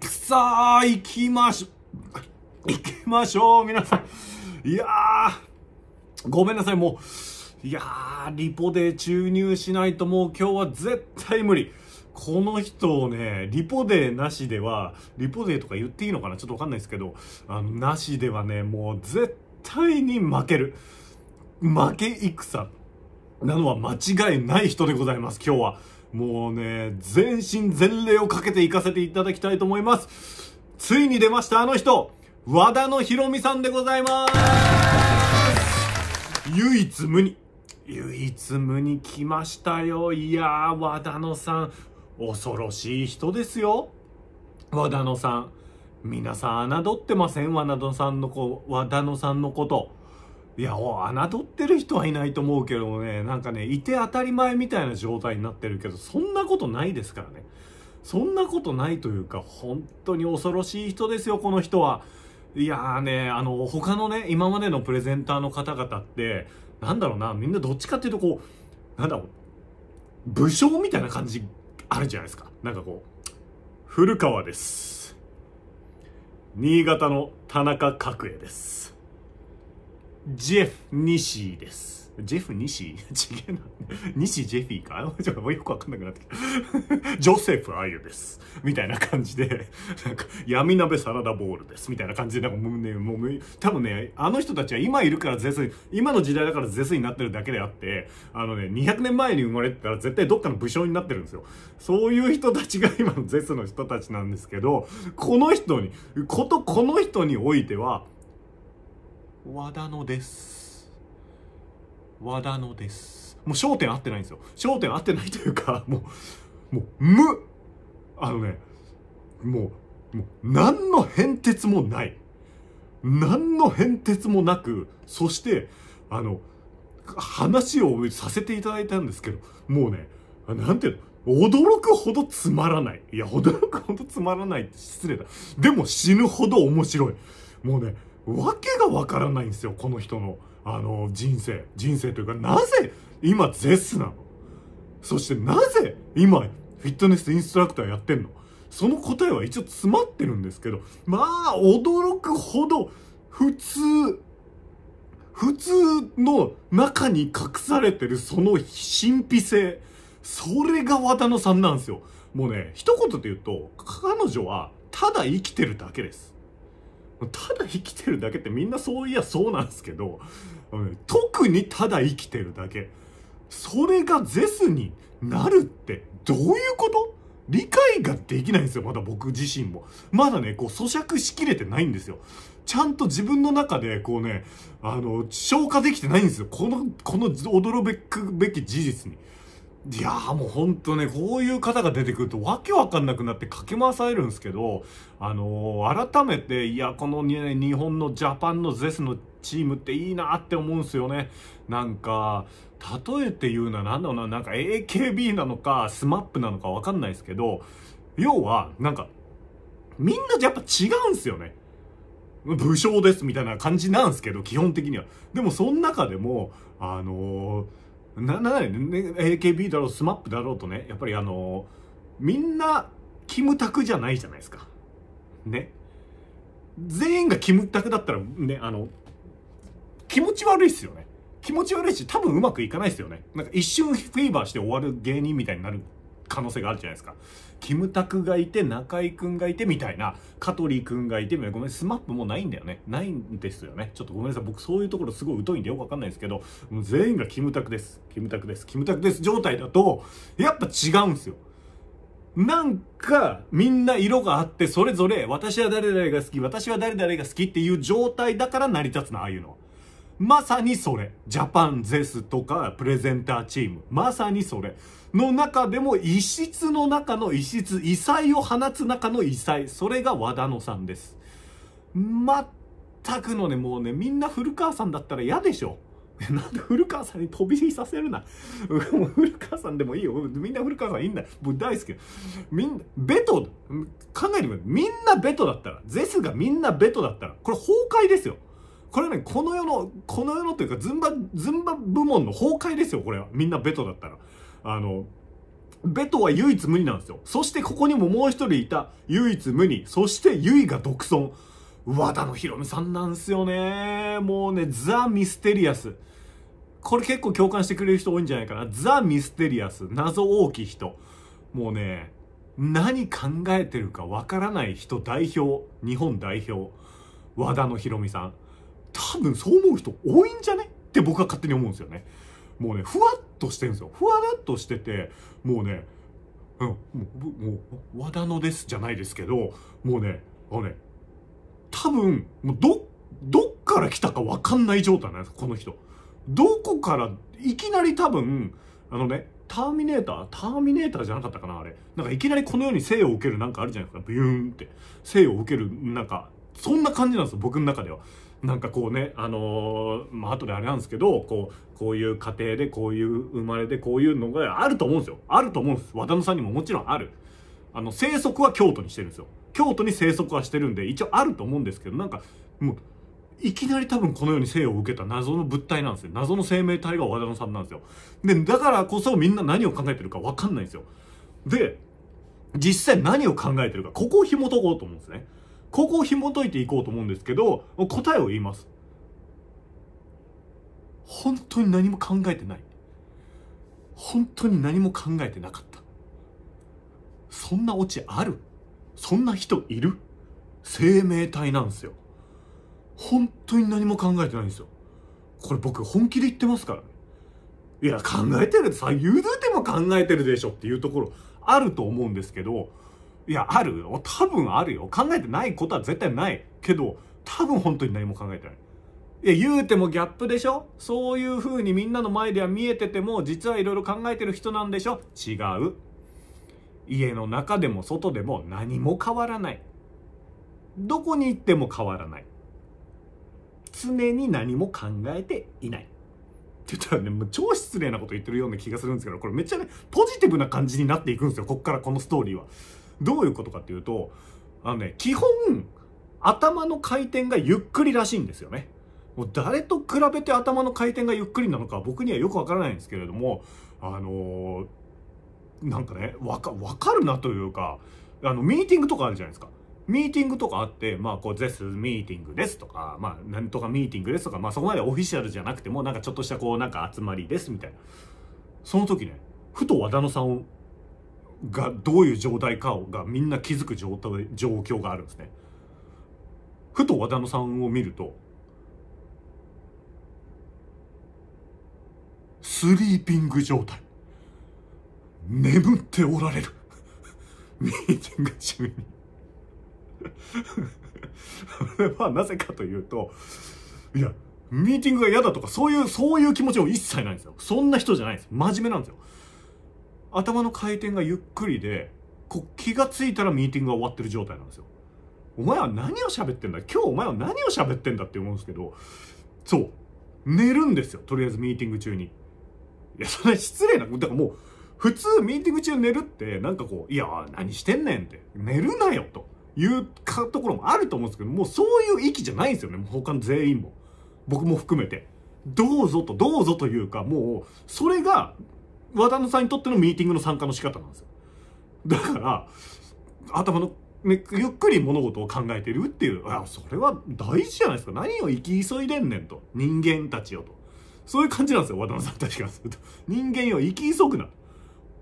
くさー、行きましょ、行きましょう、皆さん。いやー、ごめんなさい、もう、いやー、リポで注入しないともう今日は絶対無理。この人をね、リポデーなしでは、リポデーとか言っていいのかなちょっとわかんないですけど、なしではね、もう絶対に負ける。負け戦なのは間違いない人でございます、今日は。もうね、全身全霊をかけていかせていただきたいと思います。ついに出ました、あの人和田のひろみさんでございます唯一無二唯一無二来ましたよ。いやー、和田野さん、恐ろしい人ですよ。和田野さん。皆さん侮ってません和田野さんの子、和田野さんのこと。いや、侮ってる人はいないと思うけどもね、なんかね、いて当たり前みたいな状態になってるけど、そんなことないですからね。そんなことないというか、本当に恐ろしい人ですよ、この人は。いやーね、あの、他のね、今までのプレゼンターの方々って、なんだろうな、みんなどっちかっていうとこう、なんだろう、武将みたいな感じあるじゃないですか。なんかこう、古川です。新潟の田中角栄です。ジェフ・ニシーです。ジェフ・ニシー違うな。ニシ・ジェフィーかちょっともうよくわかんなくなってきた。ジョセフ・アユです。みたいな感じで、なんか闇鍋サラダボールです。みたいな感じで、なんかもうね、もう、多分ね、あの人たちは今いるからゼス、今の時代だからゼスになってるだけであって、あのね、200年前に生まれてたら絶対どっかの武将になってるんですよ。そういう人たちが今のゼスの人たちなんですけど、この人に、ことこの人においては、和田のです。和田のです。もう焦点合ってないんですよ。焦点合ってないというか、もう、もう、無あのね、もう、もう、何の変哲もない。何の変哲もなく、そして、あの、話をさせていただいたんですけど、もうね、なんていうの、驚くほどつまらない。いや、驚くほどつまらないって失礼だ。でも死ぬほど面白い。もうね、わけがわからないんですよ、この人の、あの、人生。人生というか、なぜ今絶スなのそしてなぜ今フィットネスインストラクターやってんのその答えは一応詰まってるんですけど、まあ、驚くほど普通、普通の中に隠されてるその神秘性。それが和田野さんなんですよ。もうね、一言で言うと、彼女はただ生きてるだけです。ただ生きてるだけってみんなそういやそうなんですけど、特にただ生きてるだけ。それがゼスになるってどういうこと理解ができないんですよ、まだ僕自身も。まだね、こう咀嚼しきれてないんですよ。ちゃんと自分の中で、こうね、あの、消化できてないんですよ。この、この驚くべき事実に。いやーもうほんとね、こういう方が出てくるとわけわかんなくなってかけ回されるんですけど、あのー、改めて、いや、この、ね、日本のジャパンのゼスのチームっていいなって思うんすよね。なんか、例えて言うのは何だろうな、なんか AKB なのか、smap なのかわかんないですけど、要は、なんか、みんなやっぱ違うんすよね。武将ですみたいな感じなんですけど、基本的には。でも、その中でも、あのーな、な、ね、AKB だろう、SMAP だろうとね、やっぱりあの、みんな、キムタクじゃないじゃないですか。ね。全員がキムタクだったら、ね、あの、気持ち悪いっすよね。気持ち悪いし、多分うまくいかないっすよね。なんか一瞬フィーバーして終わる芸人みたいになる可能性があるじゃないですか。キムタクがいて、中居んがいて、みたいな、香くんがいて、ごめん、スマップもないんだよね。ないんですよね。ちょっとごめんなさい。僕、そういうところすごい疎いんでよくわかんないですけど、もう全員がキムタクです。キムタクです。キムタクです。状態だと、やっぱ違うんですよ。なんか、みんな色があって、それぞれ、私は誰々が好き、私は誰々が好きっていう状態だから成り立つな、ああいうのは。まさにそれ。ジャパンゼスとか、プレゼンターチーム。まさにそれ。の中でも異質の中の異質、異彩を放つ中の異彩、それが和田野さんです。全くのね、もうね、みんな古川さんだったら嫌でしょ。なんで古川さんに飛び火させるな。古川さんでもいいよ。みんな古川さんいいんだ僕大好き。みんな、ベト、考えてみる。みんなベトだったら、ゼスがみんなベトだったら、これ崩壊ですよ。これね、この世の、この世のというか、ズンバ、ズンバ部門の崩壊ですよ、これは。みんなベトだったら。あの、ベトは唯一無二なんですよ。そしてここにももう一人いた唯一無二。そしてユイが独尊。和田のひろみさんなんですよね。もうね、ザ・ミステリアス。これ結構共感してくれる人多いんじゃないかな。ザ・ミステリアス。謎大きい人。もうね、何考えてるかわからない人代表。日本代表。和田のひろみさん。多分そう思う人多いんじゃねって僕は勝手に思うんですよね。もうね、ふわっとしてるんですよふわらっとしててもうねうんもうもう和田のですじゃないですけどもうねあのね多分もうどどっから来たか分かんない状態なんですこの人どこからいきなり多分あのねターミネーターターミネーターじゃなかったかなあれなんかいきなりこの世に生を受けるなんかあるじゃないですかビューンって生を受けるなんかそんな感じなんですよ僕の中ではなんかこうねあのー、まあ後であれなんですけどこうこういう家庭でこういう生まれでこういうのがあると思うんですよあると思うんです和田野さんにももちろんあるあの生息は京都にしてるんですよ京都に生息はしてるんで一応あると思うんですけどなんかもういきなり多分このように生を受けた謎の物体なんですよ謎の生命体が和田野さんなんですよでだからこそみんな何を考えてるか分かんないんですよで実際何を考えてるかここを紐解こうと思うんですねここを紐解いていこうと思うんですけど、答えを言います。本当に何も考えてない。本当に何も考えてなかった。そんなオチあるそんな人いる生命体なんですよ。本当に何も考えてないんですよ。これ僕本気で言ってますからね。いや、考えてる、言うても考えてるでしょっていうところあると思うんですけど、いや、あるよ。多分あるよ。考えてないことは絶対ない。けど、多分本当に何も考えてない。いや、言うてもギャップでしょそういう風にみんなの前では見えてても、実はいろいろ考えてる人なんでしょ違う。家の中でも外でも何も変わらない。どこに行っても変わらない。常に何も考えていない。って言ったらね、もう超失礼なこと言ってるような気がするんですけど、これめっちゃね、ポジティブな感じになっていくんですよ、こっからこのストーリーは。どういうことかっていうと、あのね、基本、頭の回転がゆっくりらしいんですよね。もう誰と比べて頭の回転がゆっくりなのか僕にはよくわからないんですけれども、あのー、なんかね、わか、わかるなというか、あの、ミーティングとかあるじゃないですか。ミーティングとかあって、まあ、こう、ゼスミーティングですとか、まあ、なんとかミーティングですとか、まあ、そこまでオフィシャルじゃなくても、なんかちょっとしたこう、なんか集まりですみたいな。その時ね、ふと和田野さんをがどういう状態かがみんな気づく状態状況があるんですねふと和田野さんを見るとスリーピング状態眠っておられるミ ーティング中にそれはなぜかというといやミーティングが嫌だとかそういうそういう気持ちも一切ないんですよそんな人じゃないんです真面目なんですよ頭の回転がゆっくりでこ気がついたらミーティングが終わってる状態なんですよお前は何を喋ってんだ今日お前は何を喋ってんだって思うんですけどそう寝るんですよとりあえずミーティング中にいやそれ失礼なだからもう普通ミーティング中寝るってなんかこういや何してんねんって寝るなよというかところもあると思うんですけどもうそういう域じゃないんですよねもう他の全員も僕も含めてどうぞとどうぞというかもうそれが和田さんにとってのミーティングの参加の仕方なんですよ。だから、頭の、ね、ゆっくり物事を考えてるっていう、いや、それは大事じゃないですか。何を生き急いでんねんと。人間たちよと。そういう感じなんですよ、和田さんたちがすると。人間よ、生き急ぐな。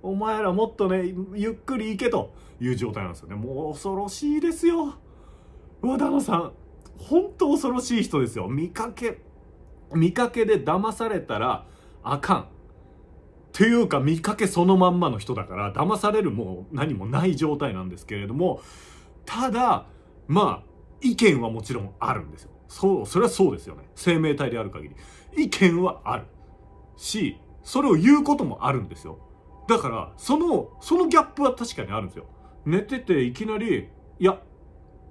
お前らもっとね、ゆっくり行けという状態なんですよね。もう恐ろしいですよ。和田野さん。本当恐ろしい人ですよ。見かけ、見かけで騙されたらあかん。ていうか見かけそのまんまの人だから騙されるもう何もない状態なんですけれどもただまあ意見はもちろんあるんですよそうそれはそうですよね生命体である限り意見はあるしそれを言うこともあるんですよだからそのそのギャップは確かにあるんですよ寝てていきなりいや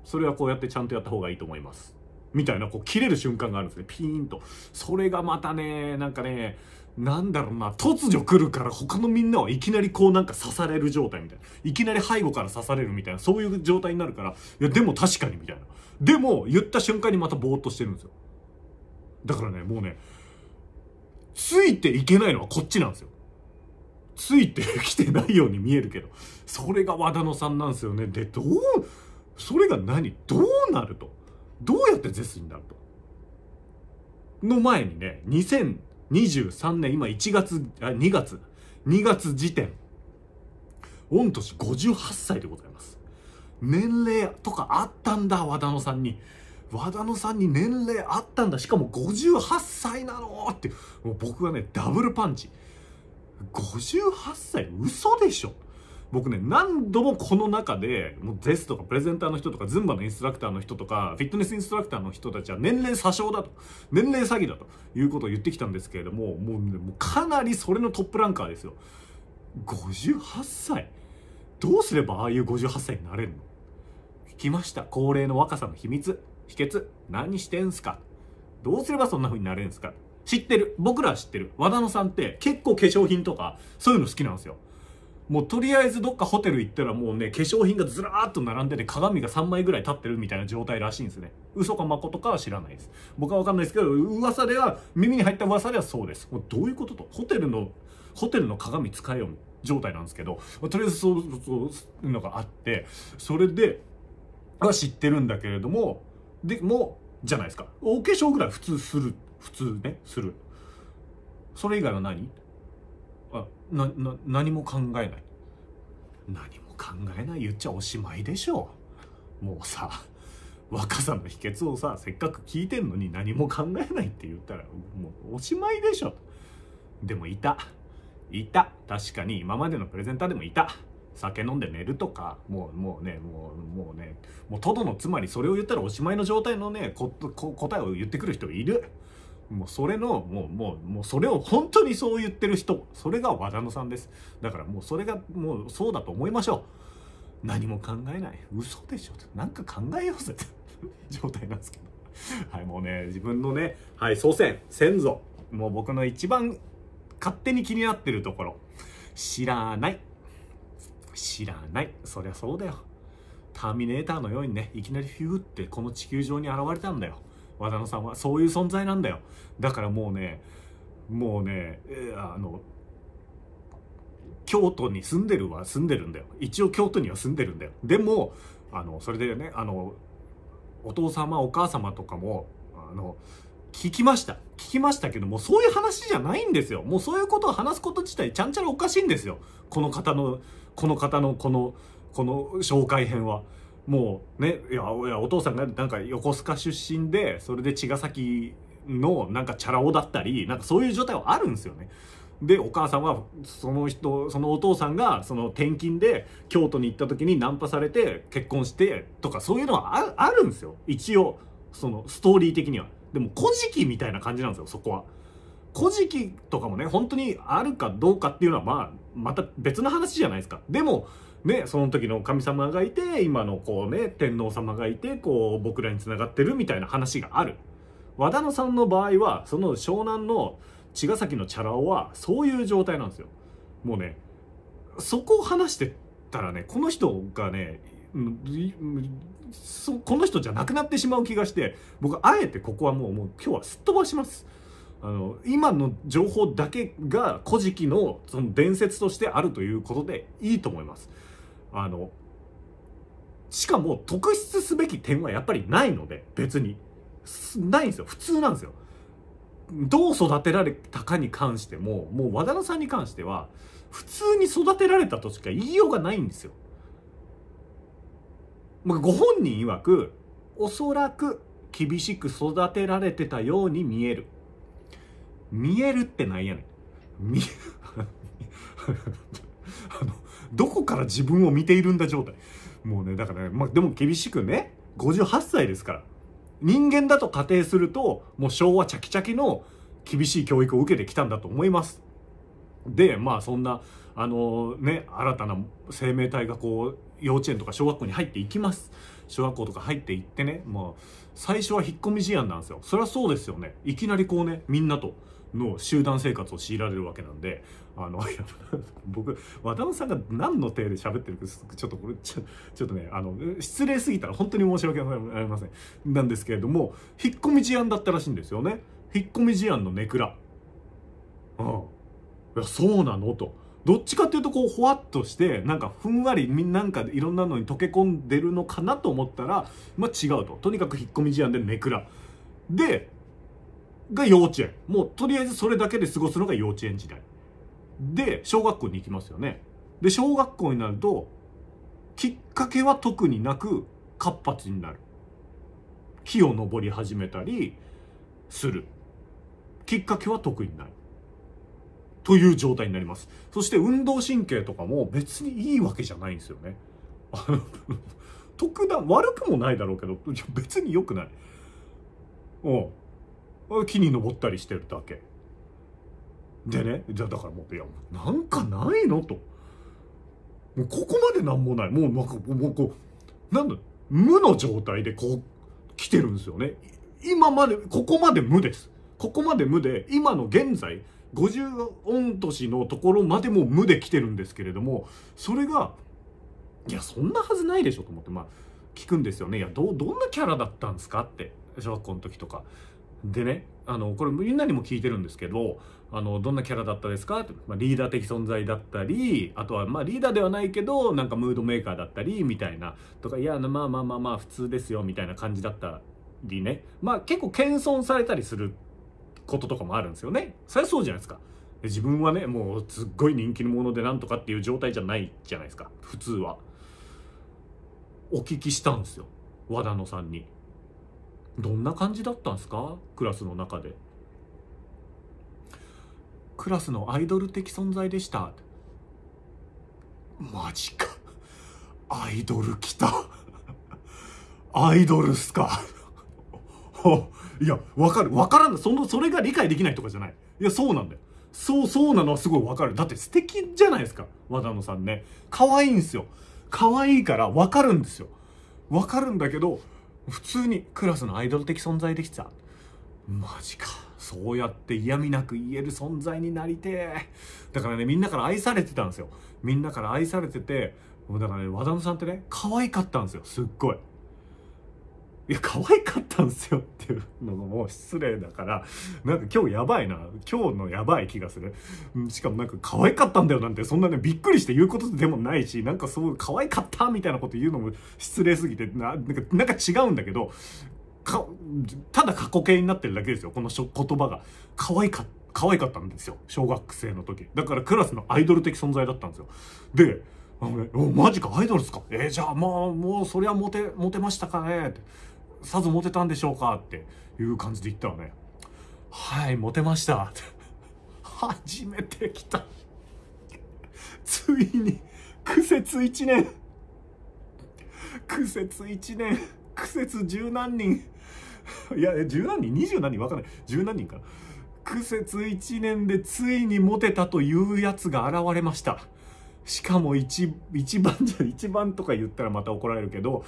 それはこうやってちゃんとやった方がいいと思いますみたいなこう切れる瞬間があるんですねピーンとそれがまたねなんかねなんだろうな、突如来るから他のみんなはいきなりこうなんか刺される状態みたいな。いきなり背後から刺されるみたいな、そういう状態になるから、いや、でも確かにみたいな。でも、言った瞬間にまたぼーっとしてるんですよ。だからね、もうね、ついていけないのはこっちなんですよ。ついてきてないように見えるけど、それが和田野さんなんですよね。で、どう、それが何どうなるとどうやって絶スになるとの前にね、2000、23年、今1月、あ、2月、2月時点、御年58歳でございます。年齢とかあったんだ、和田野さんに。和田野さんに年齢あったんだ、しかも58歳なのって、もう僕はね、ダブルパンチ。58歳嘘でしょ僕ね、何度もこの中で、もうゼスとかプレゼンターの人とか、ズンバのインストラクターの人とか、フィットネスインストラクターの人たちは年齢詐称だと、年齢詐欺だということを言ってきたんですけれども、もう、ね、もうかなりそれのトップランカーですよ。58歳どうすればああいう58歳になれるの聞きました。高齢の若さの秘密、秘訣、何してんすかどうすればそんな風になれるんですか知ってる。僕らは知ってる。和田野さんって結構化粧品とか、そういうの好きなんですよ。もうとりあえずどっかホテル行ったらもうね、化粧品がずらーっと並んでて鏡が3枚ぐらい立ってるみたいな状態らしいんですね。嘘か誠かは知らないです。僕はわかんないですけど、噂では、耳に入った噂ではそうです。もうどういうこととホテルの、ホテルの鏡使えよ状態なんですけど、とりあえずそう、そういうのがあって、それで、は知ってるんだけれども、で、もう、じゃないですか。お化粧ぐらい普通する。普通ね、する。それ以外は何なな何も考えない何も考えない言っちゃおしまいでしょもうさ若さの秘訣をさせっかく聞いてんのに何も考えないって言ったらもうおしまいでしょでもいたいた確かに今までのプレゼンターでもいた酒飲んで寝るとかもうもうねもうもうねもうとどのつまりそれを言ったらおしまいの状態のね答えを言ってくる人いるもうそれのもうもうもうそれを本当にそう言ってる人それが和田野さんですだからもうそれがもうそうだと思いましょう何も考えない嘘でしょっなんか考えようぜって 状態なんですけどはいもうね自分のねはい祖先先祖もう僕の一番勝手に気になってるところ知らない知らないそりゃそうだよターミネーターのようにねいきなりフィューってこの地球上に現れたんだよ和田野さんはそういう存在なんだよだからもうねもうねあの京都に住んでるは住んでるんだよ一応京都には住んでるんだよでもあのそれでねあのお父様お母様とかもあの聞きました聞きましたけどもそういう話じゃないんですよもうそういうことを話すこと自体ちゃんちゃらおかしいんですよこの方のこの方のこのこの紹介編は。もうねいやお父さんがなんか横須賀出身でそれで茅ヶ崎のなんかチャラ男だったりなんかそういう状態はあるんですよね。でお母さんはその人そのお父さんがその転勤で京都に行った時にナンパされて結婚してとかそういうのはあるんですよ一応そのストーリー的にはでも「古事記」みたいな感じなんですよそこは。古事記とかもね本当にあるかどうかっていうのはまあまた別の話じゃないですか。でもね、その時の神様がいて、今のこうね、天皇様がいて、こう僕らに繋がってるみたいな話がある。和田野さんの場合は、その湘南の茅ヶ崎のチャラ男は、そういう状態なんですよ。もうね、そこを話してたらね、この人がね、そこの人じゃなくなってしまう気がして僕あえてここはもうもう今日はすっ飛ばしますあの今の情報だけが「古事記の」その伝説としてあるということでいいと思いますあのしかも特筆すべき点はやっぱりないので別にないんですよ普通なんですよどう育てられたかに関してももう和田さんに関しては普通に育てられたとしか言いようがないんですよまあ、ご本人曰くおそらく厳しく育てられてたように見える見えるってなんやねん見どこから自分を見ているんだ状態。もうね、だからね、まあ、でも厳しくね、58歳ですから。人間だと仮定すると、もう昭和チャキチャキの厳しい教育を受けてきたんだと思います。で、まあそんな、あのね、新たな生命体がこう、幼稚園とか小学校に入っていきます。小学校とか入っていってね、もう、最初は引っ込み思案なんですよ。そりゃそうですよね。いきなりこうね、みんなとの集団生活を強いられるわけなんであの僕渡辺さんが何の手で喋ってるかちょっとこれちょちょっとねあの失礼すぎたら本当に申し訳ありませんなんですけれども引っ込み事案だったらしいんですよね引っ込み事案のネクラうんいやそうなのとどっちかっていうとこうほわっとしてなんかふんわりみんなんかいろんなのに溶け込んでるのかなと思ったらまあ違うととにかく引っ込み事案でネクラでが幼稚園もうとりあえずそれだけで過ごすのが幼稚園時代で小学校に行きますよねで小学校になるときっかけは特になく活発になる木を登り始めたりするきっかけは特になるという状態になりますそして運動神経とかも別にいいわけじゃないんですよね特段悪くもないだろうけど別に良くないうん木に登ったりしてるだけ。でね、じゃあだからもう、いや、なんかないのと。もうここまでなんもない。もうなんか、もうこう、なんだ、無の状態でこう、来てるんですよね。今まで、ここまで無です。ここまで無で、今の現在、50音年のところまでも無で来てるんですけれども、それが、いや、そんなはずないでしょと思って、まあ、聞くんですよね。いや、ど、どんなキャラだったんですかって、小学校の時とか。でねあのこれみんなにも聞いてるんですけどあのどんなキャラだったですかって、まあ、リーダー的存在だったりあとはまあリーダーではないけどなんかムードメーカーだったりみたいなとかいやまあまあまあまあ普通ですよみたいな感じだったりねまあ結構謙遜されたりすることとかもあるんですよねそりゃそうじゃないですか自分はねもうすっごい人気のものでなんとかっていう状態じゃないじゃないですか普通はお聞きしたんですよ和田野さんにどんな感じだったんすかクラスの中でクラスのアイドル的存在でしたマジかアイドル来たアイドルっすかいやわかるわからんそのそれが理解できないとかじゃないいやそうなんだよそうそうなのはすごいわかるだって素敵じゃないですか和田野さんね可愛いんですよ可愛いからわかるんですよわかるんだけど普通にクラスのアイドル的存在できたマジかそうやって嫌味なく言える存在になりてえだからねみんなから愛されてたんですよみんなから愛されててだからね和田さんってね可愛かったんですよすっごいいや可愛かったんすよっていうのがもう失礼だからなんか今日やばいな今日のやばい気がするしかもなんか可愛かったんだよなんてそんなねびっくりして言うことでもないしなんかそう可愛かったみたいなこと言うのも失礼すぎてななんかなんか違うんだけどかただ過去形になってるだけですよこの言葉が可愛か可愛かったんですよ小学生の時だからクラスのアイドル的存在だったんですよであのね、おマジかアイドルっすかえー、じゃあまあもうそりゃモテモテましたかねってさぞモテたんでしょうかっていう感じで言ったらね、はい、モテました。初めて来た。ついに、苦節1年。苦節1年。苦節十何人。いや、十何人二十何人わかんない。十何人かな。苦節1年でついにモテたというやつが現れました。しかも一一番じゃ一番とか言ったらまた怒られるけど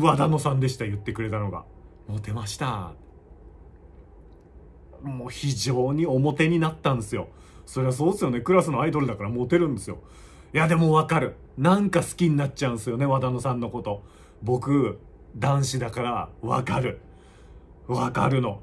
和田野さんでした言ってくれたのがモテましたもう非常に表になったんですよそりゃそうですよねクラスのアイドルだからモテるんですよいやでもわかるなんか好きになっちゃうんですよね和田野さんのこと僕男子だからわかるわかるの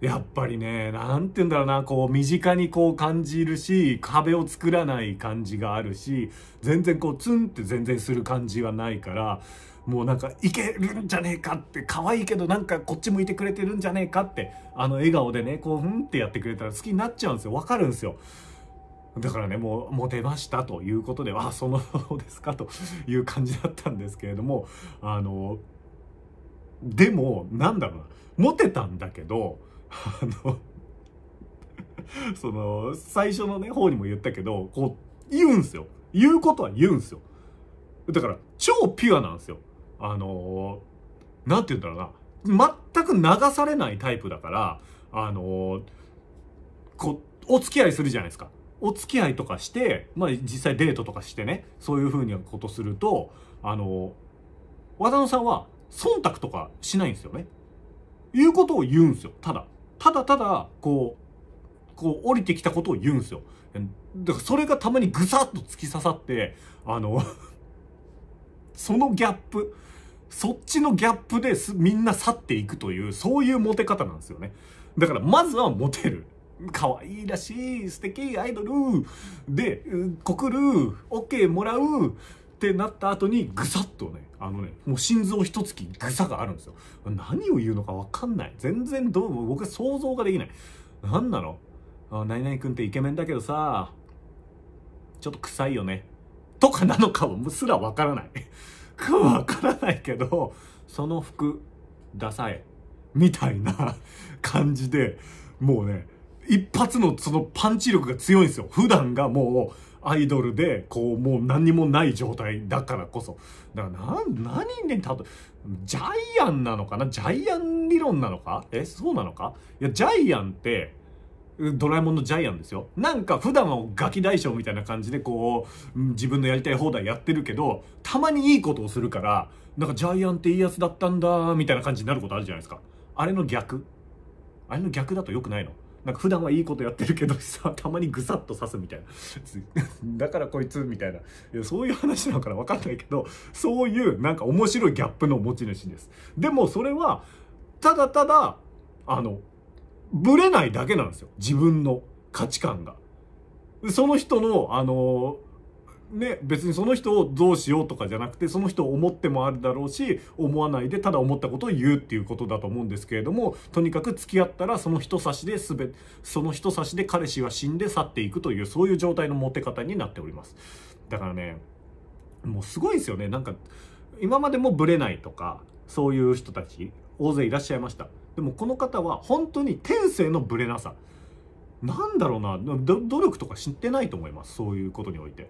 やっぱりね、なんて言うんだろうな、こう、身近にこう感じるし、壁を作らない感じがあるし、全然こう、ツンって全然する感じはないから、もうなんか、いけるんじゃねえかって、可愛いけどなんかこっち向いてくれてるんじゃねえかって、あの笑顔でね、こう、ふんってやってくれたら好きになっちゃうんですよ。わかるんですよ。だからね、もう、モテましたということで、あ、その、ですかという感じだったんですけれども、あの、でも、なんだろうな、モテたんだけど、あのその、最初のね、方にも言ったけど、こう、言うんすよ。言うことは言うんすよ。だから、超ピュアなんですよ。あのー、なんて言うんだろうな。全く流されないタイプだから、あのー、こお付き合いするじゃないですか。お付き合いとかして、まあ実際デートとかしてね、そういう風にことすると、あのー、和田野さんは忖度とかしないんですよね。いうことを言うんですよ、ただ。ただただ、こう、こう降りてきたことを言うんですよ。だからそれがたまにぐさっと突き刺さって、あの そのギャップ、そっちのギャップですみんな去っていくという、そういうモテ方なんですよね。だからまずはモテる。可愛いらしい、素敵、アイドル、で、告る、OK もらう、ってなった後にぐさっとねあのねもう心臓一つきぐさがあるんですよ何を言うのか分かんない全然どう僕は想像ができない何なの何々君ってイケメンだけどさちょっと臭いよねとかなのかもすら分からない わからないけどその服ダサいみたいな 感じでもうね一発のそのパンチ力が強いんですよ普段がもうアイドルで、こう、もう何にもない状態だからこそ。だから、な、何に、ね、たと、ジャイアンなのかなジャイアン理論なのかえ、そうなのかいや、ジャイアンって、ドラえもんのジャイアンですよ。なんか普段はガキ大将みたいな感じでこう、自分のやりたい放題やってるけど、たまにいいことをするから、なんかジャイアンっていいやつだったんだ、みたいな感じになることあるじゃないですか。あれの逆。あれの逆だと良くないのなんか普段はいいことやってるけどさ たまにぐさっと刺すみたいな だからこいつみたいないやそういう話なのかな分かんないけどそういうなんか面白いギャップの持ち主ですでもそれはただただあのぶれないだけなんですよ自分の価値観がその人のあのね、別にその人をどうしようとかじゃなくて、その人を思ってもあるだろうし、思わないで、ただ思ったことを言うっていうことだと思うんですけれども、とにかく付き合ったら、その人差しで全て、その人差しで彼氏は死んで去っていくという、そういう状態の持て方になっております。だからね、もうすごいですよね。なんか、今までもブレないとか、そういう人たち、大勢いらっしゃいました。でもこの方は、本当に天性のブレなさ。なんだろうな、努力とか知ってないと思います。そういうことにおいて。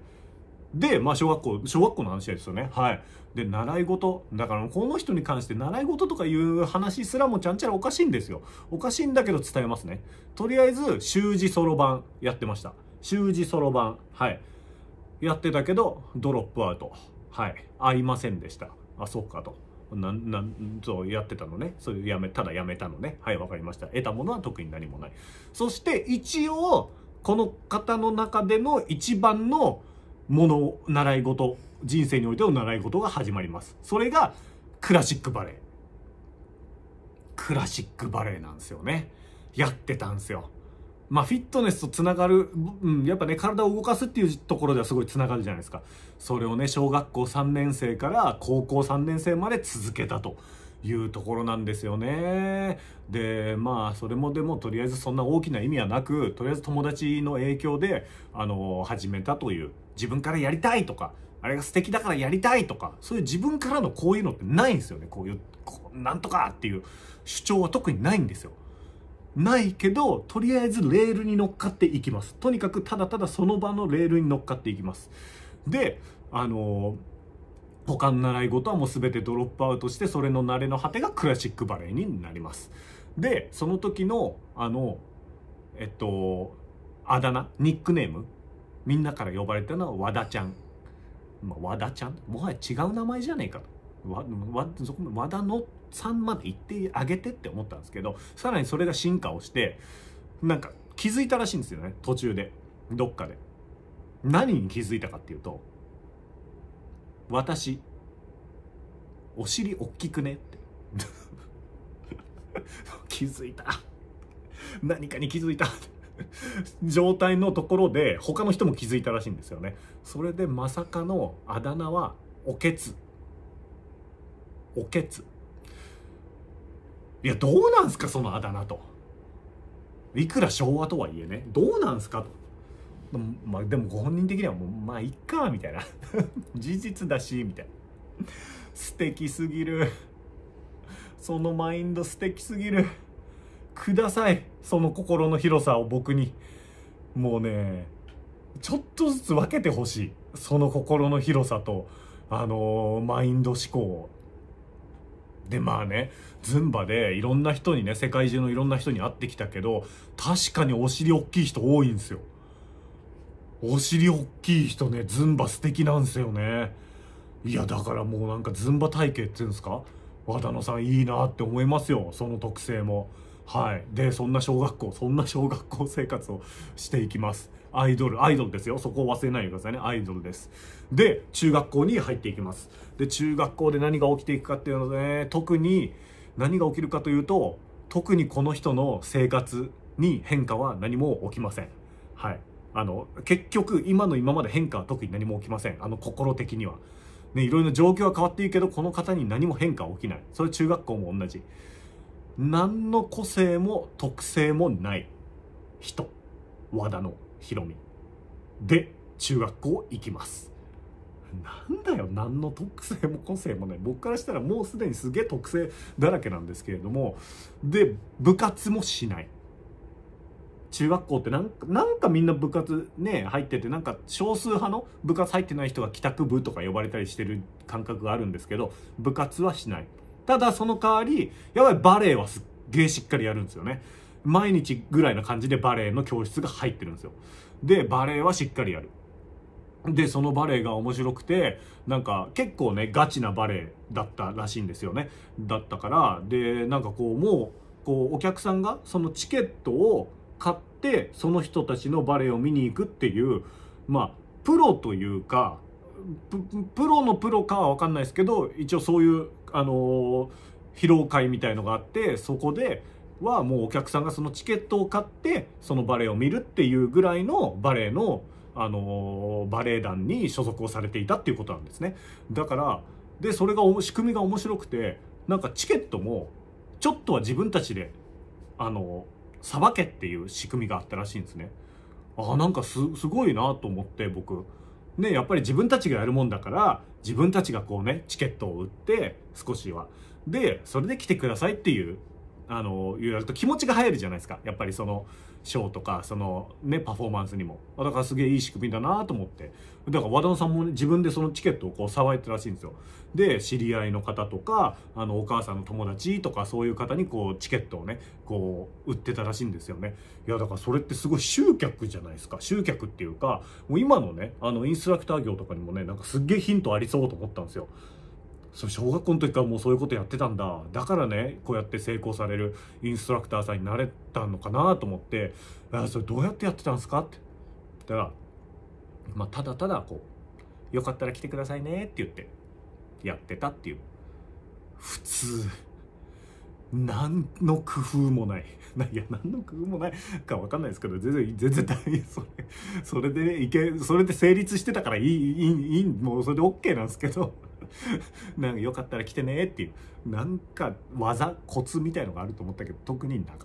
で、まあ、小学校、小学校の話ですよね。はい。で、習い事。だから、この人に関して習い事とかいう話すらもちゃんちゃらおかしいんですよ。おかしいんだけど伝えますね。とりあえず、習字そろばんやってました。習字そろばん。はい。やってたけど、ドロップアウト。はい。合いませんでした。あ、そっかと。なん、なん、そう、やってたのね。そういう、やめ、ただやめたのね。はい、わかりました。得たものは特に何もない。そして、一応、この方の中での一番のもの習い事人生においての習い事が始まりますそれがクラシックバレエクラシックバレエなんですよねやってたんですよまあフィットネスとつながる、うん、やっぱね体を動かすっていうところではすごいつながるじゃないですかそれをね小学校3年生から高校3年生まで続けたというところなんですよね。でまあそれもでもとりあえずそんな大きな意味はなくとりあえず友達の影響であの始めたという自分からやりたいとかあれが素敵だからやりたいとかそういう自分からのこういうのってないんですよねこういうこうなんとかっていう主張は特にないんですよ。ないけどとりあえずレールに乗っかっていきますとにかくただただその場のレールに乗っかっていきますであのー他の習い事はもう全てドロップアウトしてそれの慣れの果てがクラシックバレエになりますでその時のあのえっとあだ名ニックネームみんなから呼ばれたのは和田ちゃん、まあ、和田ちゃんもはや違う名前じゃねえかと和和田のさんまで言ってあげてって思ったんですけどさらにそれが進化をしてなんか気づいたらしいんですよね途中でどっかで何に気づいたかっていうと私お尻おっきくねって 気づいた何かに気づいた状態のところで他の人も気づいたらしいんですよねそれでまさかのあだ名はおけつおけついやどうなんすかそのあだ名といくら昭和とはいえねどうなんすかとまあ、でもご本人的にはもう、まあ、いっか、みたいな。事実だし、みたいな。素敵すぎる。そのマインド素敵すぎる。ください。その心の広さを僕に。もうね、ちょっとずつ分けてほしい。その心の広さと、あのー、マインド思考を。で、まあね、ズンバでいろんな人にね、世界中のいろんな人に会ってきたけど、確かにお尻大きい人多いんですよ。お尻大きい人ね、ズンバ素敵なんすよね。いや、だからもうなんかズンバ体型っていうんですか和田野さんいいなって思いますよ。その特性も。はい。で、そんな小学校、そんな小学校生活をしていきます。アイドル、アイドルですよ。そこを忘れないでくださいね。アイドルです。で、中学校に入っていきます。で、中学校で何が起きていくかっていうので、ね、特に何が起きるかというと、特にこの人の生活に変化は何も起きません。はい。あの結局今の今まで変化は特に何も起きませんあの心的には。ね、いろいろ状況は変わっていいけどこの方に何も変化は起きないそれ中学校も同じ何の個性も特性もない人和田のヒロミ。で中学校行きますなんだよ何の特性も個性もない僕からしたらもうすでにすげえ特性だらけなんですけれどもで部活もしない中学校ってなんかなんかみんな部活ね入っててなんか少数派の部活入ってない人が帰宅部とか呼ばれたりしてる感覚があるんですけど部活はしないただその代わりやばいバレエはすっげえしっかりやるんですよね毎日ぐらいな感じでバレエの教室が入ってるんですよでバレエはしっかりやるでそのバレエが面白くてなんか結構ねガチなバレエだったらしいんですよねだったからでなんかこうもうこうお客さんがそのチケットを買ってその人たちのバレエを見に行くっていうまあプロというかプロのプロかは分かんないですけど一応そういう、あのー、披露会みたいのがあってそこではもうお客さんがそのチケットを買ってそのバレエを見るっていうぐらいのバレエの、あのー、バレエ団に所属をされていたっていうことなんですね。だからでそれが仕組みが面白くてなんかチケットもちょっとは自分たちであのー裁けっていう仕組みがあったらしいんですねあなんかすごいなと思って僕ねやっぱり自分たちがやるもんだから自分たちがこうねチケットを売って少しはでそれで来てくださいっていうあの言われると気持ちが入るじゃないですかやっぱりそのショーとかそのねパフォーマンスにもだからすげえいい仕組みだなと思ってだから和田さんも、自分でそのチケットをこう騒いたらしいんですよで知り合いの方とかあのお母さんの友達とかそういう方にこうチケットをねこう売ってたらしいんですよねいやだからそれってすごい集客じゃないですか集客っていうかもう今のねあのインストラクター業とかにもねなんかすっげえヒントありそうと思ったんですよそ小学校の時からもうそういうことやってたんだだからねこうやって成功されるインストラクターさんになれたのかなと思って「あそれどうやってやってたんですか?」って言ったらまあ、ただただこう、よかったら来てくださいねって言って、やってたっていう。普通。何の工夫もない。いや、何の工夫もないかわかんないですけど、全然、全然大変、それ、それで、ね、いけ、それで成立してたからいい、いい、いい、もうそれで OK なんですけど、なんかよかったら来てねっていう、なんか技、コツみたいのがあると思ったけど、特になかった。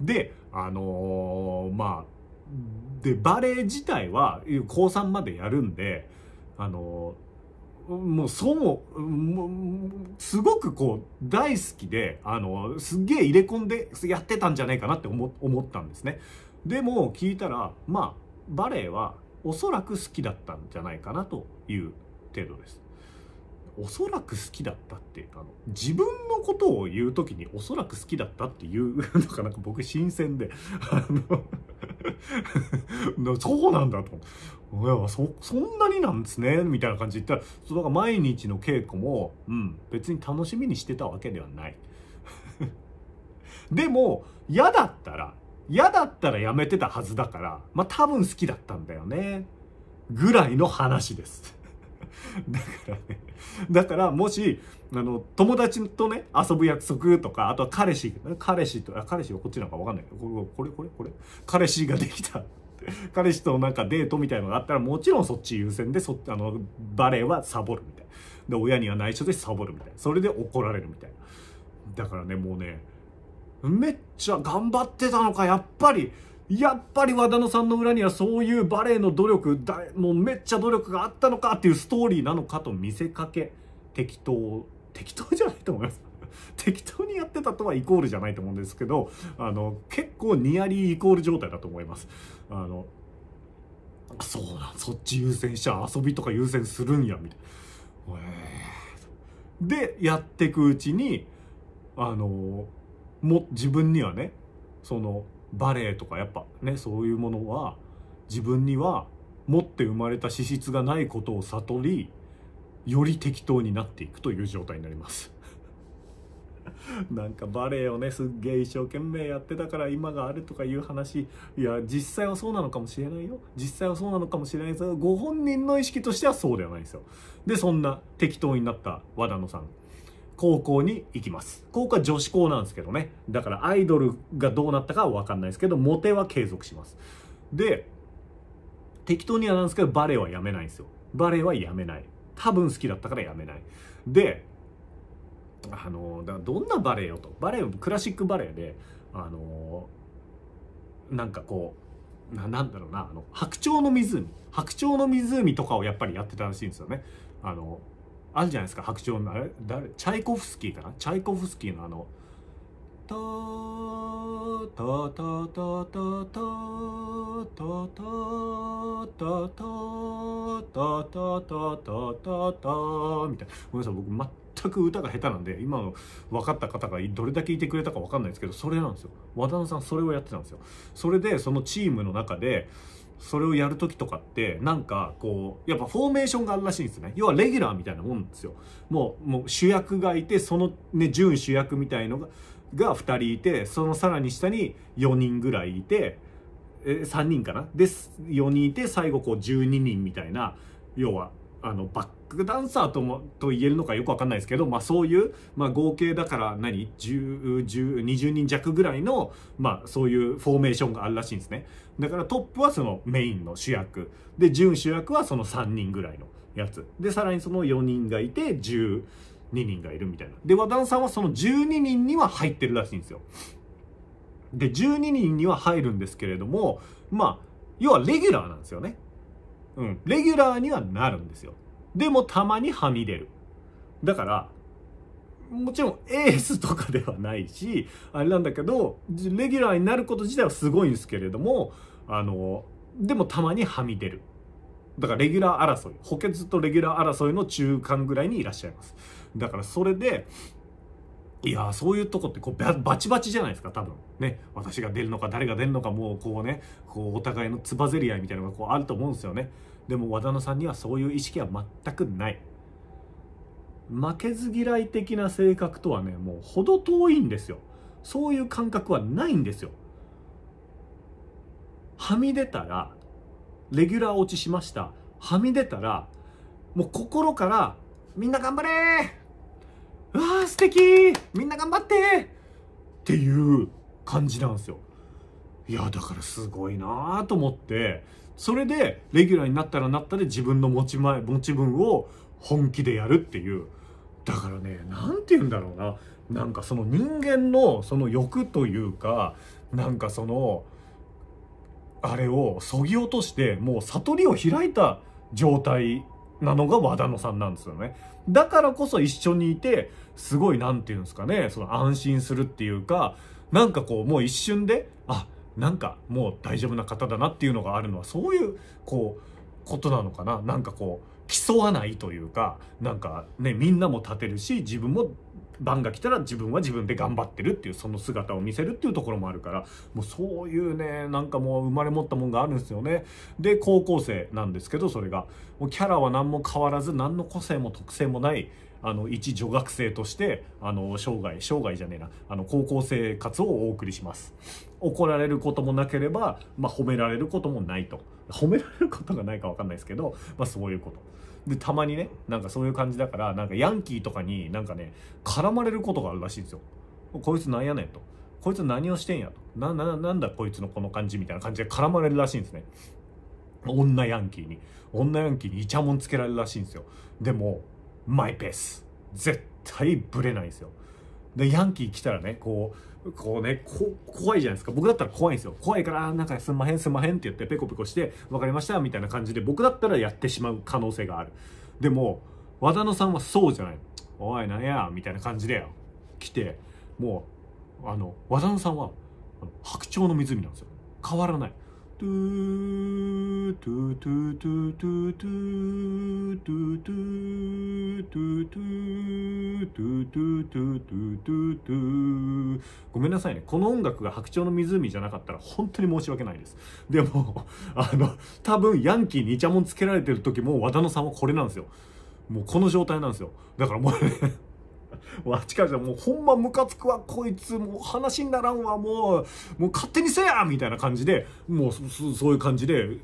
で、あのー、まあ、でバレエ自体は高3までやるんであのもう損をすごくこう大好きであのすげえ入れ込んでやってたんじゃないかなって思思ったんですねでも聞いたらまあバレエはおそらく好きだったんじゃないかなという程度ですおそらく好きだったってあの自分のことを言う時におそらく好きだったっていうのが なんか僕新鮮であの そうなんだといやそそんなになんですねみたいな感じで言ったらそ毎日の稽古も、うん、別に楽しみにしてたわけではない でも嫌だったら嫌だったらやめてたはずだからまあ多分好きだったんだよねぐらいの話です だからね、だからもし、あの、友達とね、遊ぶ約束とか、あとは彼氏、彼氏と、あ彼氏はこっちなんかわかんないけど、これ、これ、これ、彼氏ができた。彼氏となんかデートみたいのがあったらもちろんそっち優先でそあのバレエはサボるみたいで親には内緒でサボるみたいそれで怒られるみたいなだからねもうねめっちゃ頑張ってたのかやっぱりやっぱり和田野さんの裏にはそういうバレエの努力だもうめっちゃ努力があったのかっていうストーリーなのかと見せかけ適当適当じゃないと思います 適当にやってたとはイコールじゃないと思うんですけどあの結構ニアリーイコール状態だと思いますあのそうなんそっち優先しちゃ遊びとか優先するんやみたいな、でやってくうちにあのも自分にはねそのバレエとかやっぱねそういうものは自分には持って生まれた資質がないことを悟りより適当になっていくという状態になります なんかバレエをねすっげえ一生懸命やってたから今があるとかいう話いや実際はそうなのかもしれないよ実際はそうなのかもしれないですがご本人の意識としてはそうではないんですよでそんな適当になった和田野さん高校に行きます。高校は女子校なんですけどね。だからアイドルがどうなったかはわかんないですけど、モテは継続します。で、適当にはなんですけど、バレエはやめないんですよ。バレエはやめない。多分好きだったからやめない。で、あの、だどんなバレエよと。バレエ、クラシックバレエで、あの、なんかこう、ななんだろうなあの白鳥の湖白鳥の湖とかをやっぱりやってたらしいんですよねあのあるじゃないですか白鳥のあれ誰チャイコフスキーかなチャイコフスキーのあの「タタタタタタタタタタタタタタタタ」みたいなごめんなさい僕全く歌が下手なんで今の分かった方がどれだけいてくれたか分かんないですけどそれなんですよ和田さんそれをやってたんですよそれでそのチームの中でそれをやるときとかってなんかこうやっぱフォーメーションがあるらしいんですね要はレギュラーみたいなもんですよもうもう主役がいてそのね準主役みたいのがが2人いてそのさらに下に4人ぐらいいてえ3人かなです4人いて最後こう12人みたいな要はあのバックダンサーともと言えるのかよくわかんないですけど、まあ、そういう、まあ、合計だから何10 10 20人弱ぐらいの、まあ、そういうフォーメーションがあるらしいんですねだからトップはそのメインの主役で準主役はその3人ぐらいのやつでさらにその4人がいて12人がいるみたいなで和田さんはその12人には入ってるらしいんですよで12人には入るんですけれどもまあ要はレギュラーなんですよねうん、レギュラーにはなるんですよ。でもたまにはみ出る。だから、もちろんエースとかではないし、あれなんだけど、レギュラーになること自体はすごいんですけれども、あの、でもたまにはみ出る。だからレギュラー争い、補欠とレギュラー争いの中間ぐらいにいらっしゃいます。だからそれで、いやそういうとこってこうバチバチじゃないですか多分ね私が出るのか誰が出るのかもうこうねこうお互いのつばぜり合いみたいなのがこうあると思うんですよねでも和田野さんにはそういう意識は全くない負けず嫌い的な性格とはねもう程遠いんですよそういう感覚はないんですよはみ出たらレギュラー落ちしましたはみ出たらもう心からみんな頑張れうわー素敵みんな頑張ってっていう感じなんですよいやだからすごいなーと思ってそれでレギュラーになったらなったで自分の持ち前持ち分を本気でやるっていうだからね何て言うんだろうななんかその人間のその欲というかなんかそのあれをそぎ落としてもう悟りを開いた状態なのが和田野さんなんですよねだからこそ一緒にいてすごい何て言うんですかねその安心するっていうかなんかこうもう一瞬であっなんかもう大丈夫な方だなっていうのがあるのはそういうこうことなのかななんかこう競わないというかなんかねみんなも立てるし自分も番が来たら自分は自分で頑張ってるっていうその姿を見せるっていうところもあるからもうそういうねなんかもう生まれ持ったもんがあるんですよねで高校生なんですけどそれがもうキャラは何も変わらず何の個性も特性もないあの一女学生としてあの生涯生涯じゃねえなあの高校生活をお送りします怒られることもなければ、まあ、褒められることもないと褒められることがないか分かんないですけど、まあ、そういうことでたまにねなんかそういう感じだからなんかヤンキーとかになんかね絡まれることがあるらしいんですよこいつなんやねんとこいつ何をしてんやとなななんだこいつのこの感じみたいな感じで絡まれるらしいんですね女ヤンキーに女ヤンキーにイチャモンつけられるらしいんですよでもマイペース絶対ブレないんですよでヤンキー来たらねこうこうね、こ、怖いじゃないですか。僕だったら怖いんですよ。怖いから、なんかすんまへんすんまへんって言ってペコペコして、わかりましたみたいな感じで僕だったらやってしまう可能性がある。でも、和田野さんはそうじゃない。おい、なんやみたいな感じで来て、もう、あの、和田野さんは、白鳥の湖なんですよ。変わらない。トゥトゥトゥトゥトゥトゥトゥトゥトゥトゥトゥトゥトゥトゥトゥトゥごめんなさいねこの音楽が「白鳥の湖」じゃなかったら本当に申し訳ないですでもあの多分ヤンキーにイチャモンつけられてる時も和田野さんはこれなんですよもうこの状態なんですよだからもうねわ、じゃもうほんまムカつくわ、こいつ、もう話にならんわ、もう、もう勝手にせやみたいな感じで、もうそういう感じで、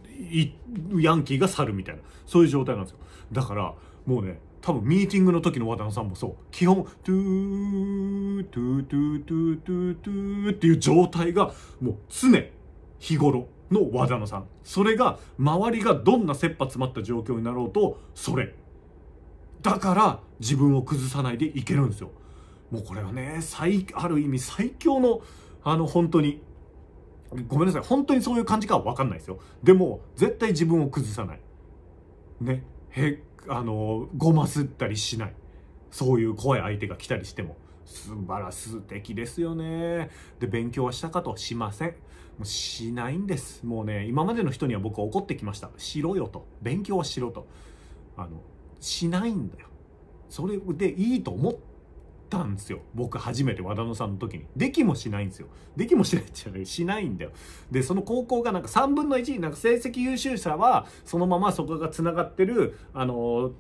ヤンキーが去るみたいな、そういう状態なんですよ。だから、もうね、多分ミーティングの時の和田さんもそう基本トゥートゥートゥートゥートゥートゥーっていう状態がもう常日頃の和田野さんそれが周りがどんな切羽詰まった状況になろうとそれだから自分を崩さないでいけるんですよもうこれはね最ある意味最強のあの本当にごめんなさい本当にそういう感じかは分かんないですよでも絶対自分を崩さないねへあのごますったりしないそういう怖い相手が来たりしても素晴らしい敵ですよねで勉強はしたかとしませんもうしないんですもうね今までの人には僕は怒ってきましたしろよと勉強はしろとあのしないんだよそれでいいと思ったんですよ僕初めて和田野さんの時にできもしないんですよできもしないっゃないしないんだよでその高校がなんか3分の1なんか成績優秀者はそのままそこがつながってるあの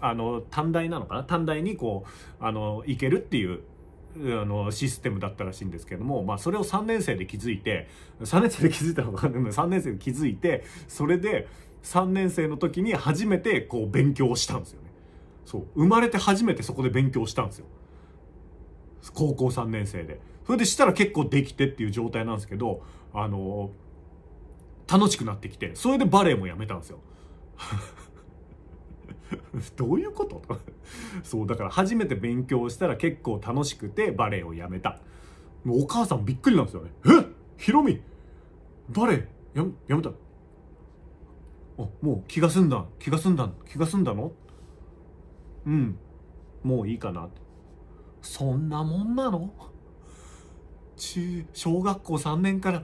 あの短大なのかな短大にこうあの行けるっていうあのシステムだったらしいんですけども、まあ、それを3年生で気づいて3年生で気づいたのか3年生で気づいてそれで3年生の時に初めてこう勉強したんですよねそう生まれて初めてそこで勉強したんですよ高校3年生でそれでしたら結構できてっていう状態なんですけどあの楽しくなってきてそれでバレエもやめたんですよ どういうことそうだから初めて勉強したら結構楽しくてバレエをやめたもうお母さんびっくりなんですよねえヒロミバレエややめたあもう気が済んだ気が済んだ気が済んだのうんもういいかなそんなもんなの中小学校3年から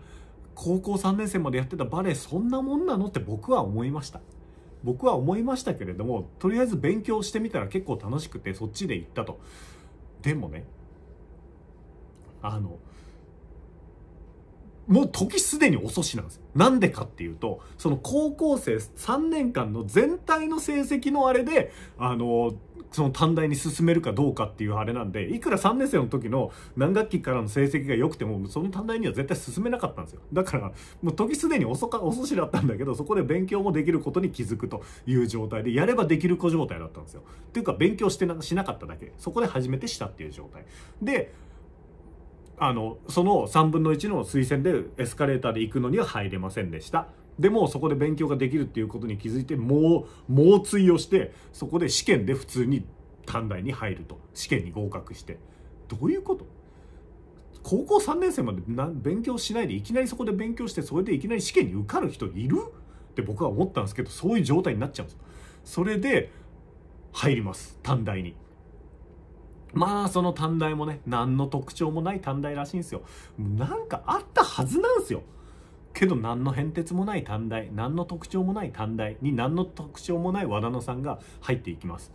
高校3年生までやってたバレエそんなもんなのって僕は思いました僕は思いましたけれどもとりあえず勉強してみたら結構楽しくてそっちで行ったとでもねあのもう時すでに遅しなんです。なんでかっていうと、その高校生3年間の全体の成績のあれで、あの、その短大に進めるかどうかっていうあれなんで、いくら3年生の時の何学期からの成績が良くても、その短大には絶対進めなかったんですよ。だから、もう時すでに遅か、遅しだったんだけど、そこで勉強もできることに気づくという状態で、やればできる子状態だったんですよ。っていうか、勉強してな、しなかっただけ。そこで初めてしたっていう状態。で、あの、その3分の1の推薦でエスカレーターで行くのには入れませんでした。でもそこで勉強ができるっていうことに気づいて、もう、猛追をして、そこで試験で普通に短大に入ると。試験に合格して。どういうこと高校3年生までな勉強しないでいきなりそこで勉強してそれでいきなり試験に受かる人いるって僕は思ったんですけどそういう状態になっちゃうんですそれで入ります短大にまあその短大もね何の特徴もない短大らしいんですよなんかあったはずなんですよけど何の変哲もない短大何の特徴もない短大に何の特徴もない和田野さんが入っていきます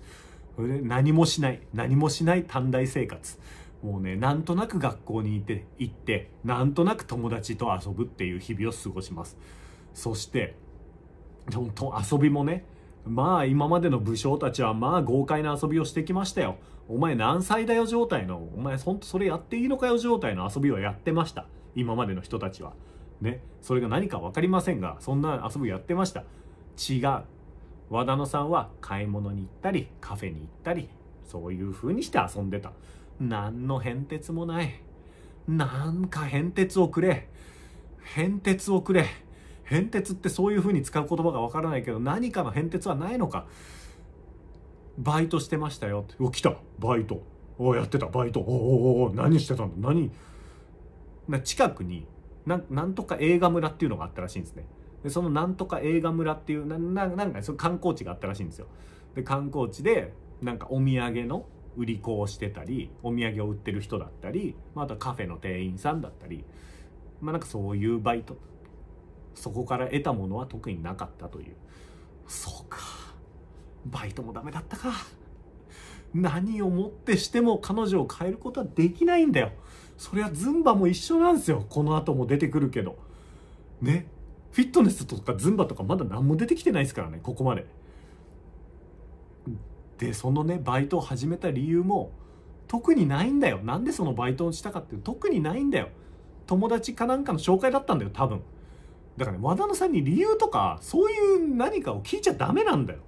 それで何もしない何もしない短大生活もうねなんとなく学校に行って行ってなんとなく友達と遊ぶっていう日々を過ごしますそして本当遊びもねまあ今までの武将たちはまあ豪快な遊びをしてきましたよお前何歳だよ状態の、お前ほんとそれやっていいのかよ状態の遊びをやってました。今までの人たちは。ね。それが何か分かりませんが、そんな遊びやってました。違う。和田野さんは買い物に行ったり、カフェに行ったり、そういう風にして遊んでた。何の変哲もない。なんか変哲をくれ。変哲をくれ。変哲ってそういう風に使う言葉がわからないけど、何かの変哲はないのか。バイトしてましたよって「お来たバイトおやってたバイトおおお何してたんだ何?」な近くにななんとか映画村っていうのがあったらしいんですねでそのなんとか映画村っていうなななんかその観光地があったらしいんですよで観光地でなんかお土産の売り子をしてたりお土産を売ってる人だったり、まあ、あとカフェの店員さんだったりまあなんかそういうバイトそこから得たものは特になかったというバイトもダメだったか。何をもってしても彼女を変えることはできないんだよ。そりゃズンバも一緒なんですよ。この後も出てくるけど。ね。フィットネスとかズンバとかまだ何も出てきてないですからね、ここまで。で、そのね、バイトを始めた理由も、特にないんだよ。なんでそのバイトをしたかっていう特にないんだよ。友達かなんかの紹介だったんだよ、多分。だからね、和田野さんに理由とか、そういう何かを聞いちゃダメなんだよ。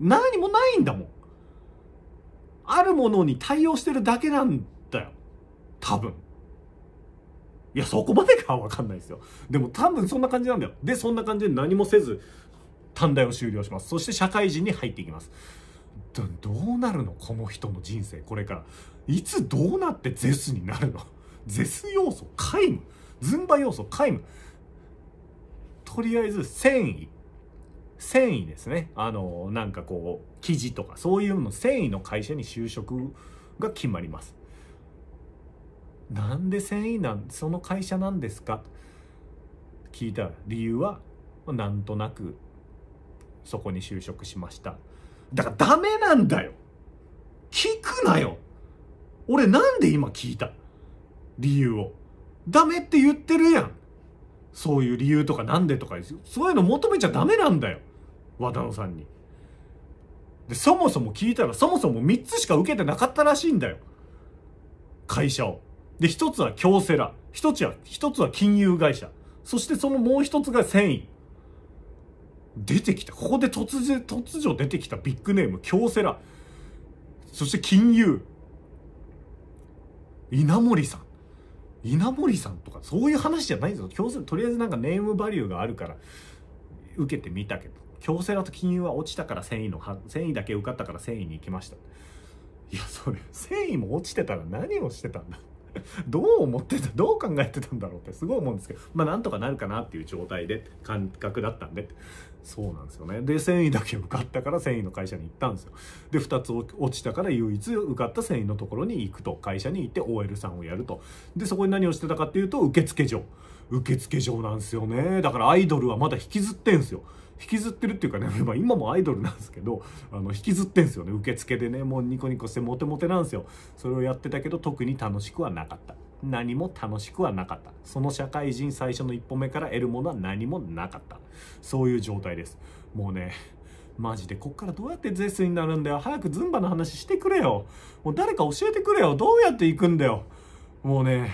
何もないんだもん。あるものに対応してるだけなんだよ。多分。いや、そこまでかわかんないですよ。でも多分そんな感じなんだよ。で、そんな感じで何もせず、短大を終了します。そして社会人に入っていきます。どどうなるのこの人の人生、これから。いつどうなってゼスになるのゼス要素、皆無。ズンバ要素、皆無。とりあえず、繊維。繊維ですねあのなんかこう生地とかそういうの繊維の会社に就職が決まりますなんで繊維なんその会社なんですか聞いたら理由はなんとなくそこに就職しましただからダメなんだよ聞くなよ俺なんで今聞いた理由をダメって言ってるやんそういう理由とかなんでとかそういうの求めちゃダメなんだよ和田野さんにでそもそも聞いたらそもそも3つしか受けてなかったらしいんだよ会社をで1つは京セラ1つは1つは金融会社そしてそのもう1つが繊維出てきたここで突然突如出てきたビッグネーム京セラそして金融稲森さん稲森さんとかそういう話じゃないぞ京セラとりあえずなんかネームバリューがあるから受けてみたけど強制だと金融は落ちたから繊維の繊維だけ受かったから繊維に行きましたいやそれ繊維も落ちてたら何をしてたんだ どう思ってたどう考えてたんだろうってすごい思うんですけどまあなんとかなるかなっていう状態で感覚だったんでそうなんですよねで繊維だけ受かったから繊維の会社に行ったんですよで2つ落ちたから唯一受かった繊維のところに行くと会社に行って OL さんをやるとでそこに何をしてたかっていうと受付嬢受付嬢なんですよねだからアイドルはまだ引きずってんすよ引きずってるっていうかね、まあ、今もアイドルなんですけどあの引きずってんすよね受付でねもうニコニコしてモテモテなんですよそれをやってたけど特に楽しくはなかった何も楽しくはなかったその社会人最初の一歩目から得るものは何もなかったそういう状態ですもうねマジでこっからどうやってゼスになるんだよ早くズンバの話してくれよもう誰か教えてくれよどうやって行くんだよもうね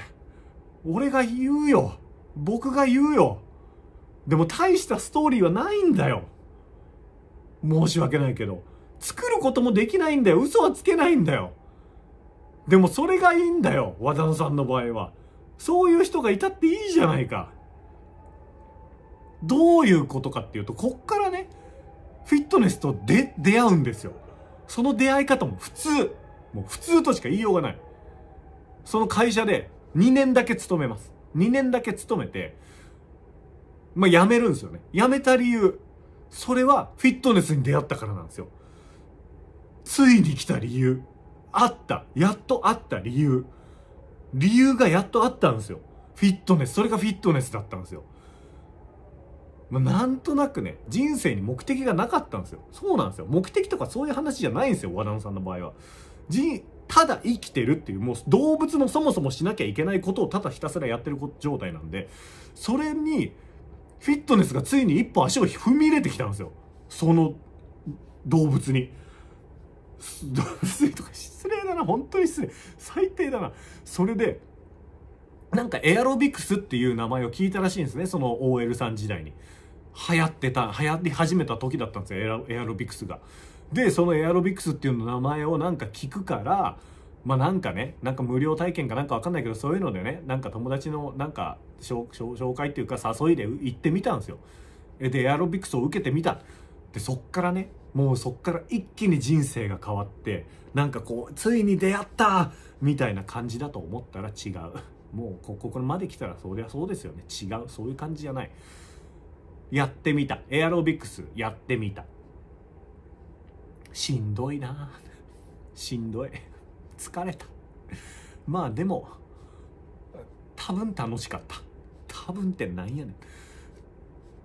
俺が言うよ僕が言うよでも大したストーリーはないんだよ。申し訳ないけど。作ることもできないんだよ。嘘はつけないんだよ。でもそれがいいんだよ。和田野さんの場合は。そういう人がいたっていいじゃないか。どういうことかっていうと、こっからね、フィットネスと出、出会うんですよ。その出会い方も普通。もう普通としか言いようがない。その会社で2年だけ勤めます。2年だけ勤めて、まあ、辞めるんですよね。辞めた理由。それはフィットネスに出会ったからなんですよ。ついに来た理由。あった。やっとあった理由。理由がやっとあったんですよ。フィットネス。それがフィットネスだったんですよ。まあ、なんとなくね、人生に目的がなかったんですよ。そうなんですよ。目的とかそういう話じゃないんですよ、和田さんの場合は。人、ただ生きてるっていう、もう動物のそもそもしなきゃいけないことをただひたすらやってる状態なんで、それにフィットネスがついに一歩足を踏み入れてきたんですよその動物に動物とか失礼だな本当に失礼最低だなそれでなんかエアロビクスっていう名前を聞いたらしいんですねその OL さん時代に流行ってた流行り始めた時だったんですよエアロビクスがでそのエアロビクスっていうの名前をなんか聞くからまあなんかね、なんか無料体験かなんかわかんないけど、そういうのでね、なんか友達のなんか紹介っていうか誘いで行ってみたんですよ。で、エアロビクスを受けてみた。で、そっからね、もうそっから一気に人生が変わって、なんかこう、ついに出会ったみたいな感じだと思ったら違う。もうこ、ここまで来たらそりゃそうですよね。違う。そういう感じじゃない。やってみた。エアロビクスやってみた。しんどいなしんどい。疲れた。まあでも、多分楽しかった。多分ってなんやねん。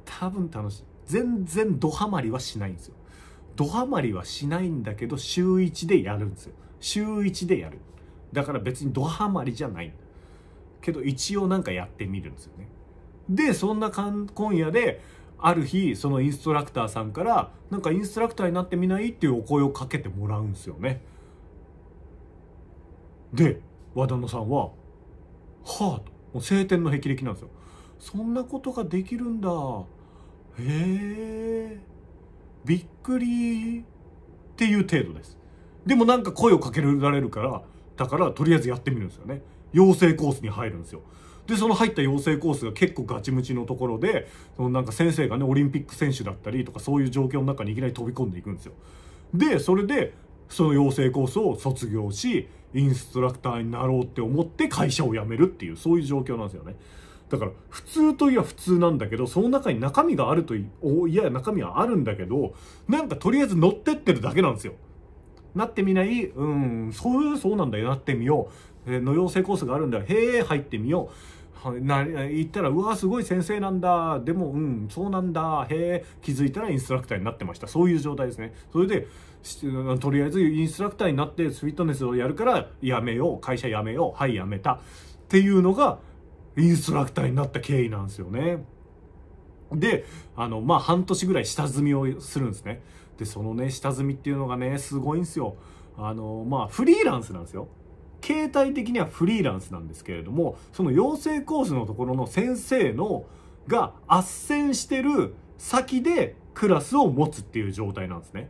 多分楽しい。全然ドハマりはしないんですよ。ドハマりはしないんだけど、週1でやるんですよ。週1でやる。だから別にドハマりじゃない。けど一応なんかやってみるんですよね。で、そんな今夜で、ある日、そのインストラクターさんから、なんかインストラクターになってみないっていうお声をかけてもらうんですよね。で和田野さんは「はあ」ともう晴天の霹靂なんですよそんなことができるんだへえびっくりっていう程度ですでもなんか声をかけられるからだからとりあえずやってみるんですよね養成コースに入るんですよでその入った養成コースが結構ガチムチのところでそのなんか先生がねオリンピック選手だったりとかそういう状況の中にいきなり飛び込んでいくんですよでそれでその養成コースを卒業しインストラクターになろうって思って会社を辞めるっていう、そういう状況なんですよね。だから、普通といえば普通なんだけど、その中に中身があるとい、いや、中身はあるんだけど、なんかとりあえず乗ってってるだけなんですよ。なってみない、うん、そう、そうなんだよ、なってみよう。えー、の養成コースがあるんだよ、へえ、入ってみよう。な行ったら、うわすごい先生なんだ。でも、うん、そうなんだ。へえ、気づいたらインストラクターになってました。そういう状態ですね。それで、とりあえずインストラクターになって、フィットネスをやるから、やめよう。会社やめよう。はい、やめた。っていうのが、インストラクターになった経緯なんですよね。で、あの、まあ、半年ぐらい下積みをするんですね。で、そのね、下積みっていうのがね、すごいんですよ。あの、まあ、フリーランスなんですよ。形態的にはフリーランスなんですけれどもその養成コースのところの先生のが斡旋してる先でクラスを持つっていう状態なんですね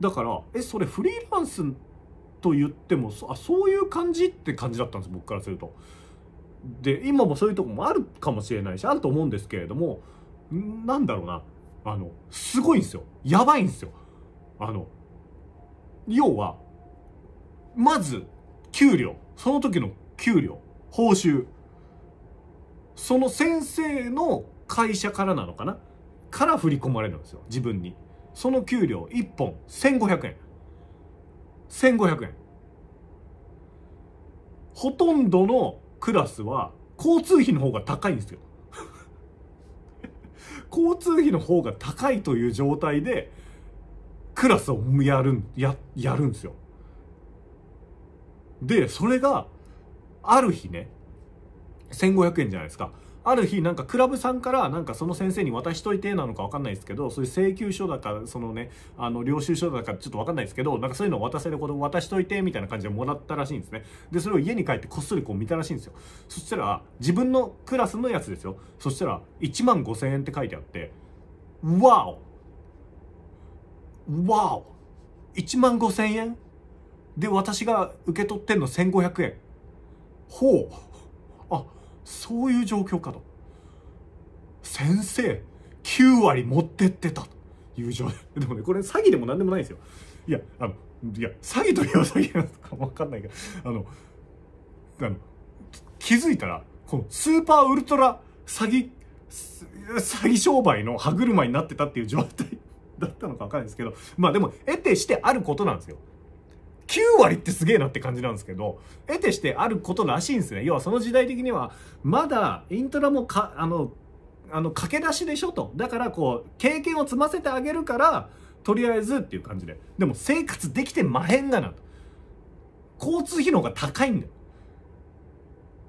だからえそれフリーランスと言ってもあそういう感じって感じだったんです僕からすると。で今もそういうとこもあるかもしれないしあると思うんですけれどもなんだろうなあのすごいんですよやばいんですよ。あの要はまず給料、その時の給料、報酬、その先生の会社からなのかなから振り込まれるんですよ、自分に。その給料1本1500円。1500円。ほとんどのクラスは交通費の方が高いんですよ。交通費の方が高いという状態でクラスをやるややるんですよ。で、それが、ある日ね、1500円じゃないですか。ある日なんかクラブさんからなんかその先生に渡しといてなのかわかんないですけどそういう請求書だかそのねあの領収書だかちょっとわかんないですけどなんかそういうのを渡せること渡しといてみたいな感じでもらったらしいんですねでそれを家に帰ってこっそりこう見たらしいんですよそしたら自分のクラスのやつですよそしたら1万5000円って書いてあってわおわお1万5000円で、私が受け取ってんの1500円。ほう。あ、そういう状況かと。先生、9割持ってってた。友 情でもね、これ詐欺でも何でもないんですよ。いや、あの、いや、詐欺と言えば詐欺なのかわかんないけど、あの、あの、気づいたら、このスーパーウルトラ詐欺、詐欺商売の歯車になってたっていう状態だったのかわかんないですけど、まあでも、得てしてあることなんですよ。9割ってすげえなって感じなんですけど、得てしてあることらしいんですね。要はその時代的には、まだイントラもか、あの、あの、駆け出しでしょと。だからこう、経験を積ませてあげるから、とりあえずっていう感じで。でも生活できてまへんがなと。交通費の方が高いんだよ。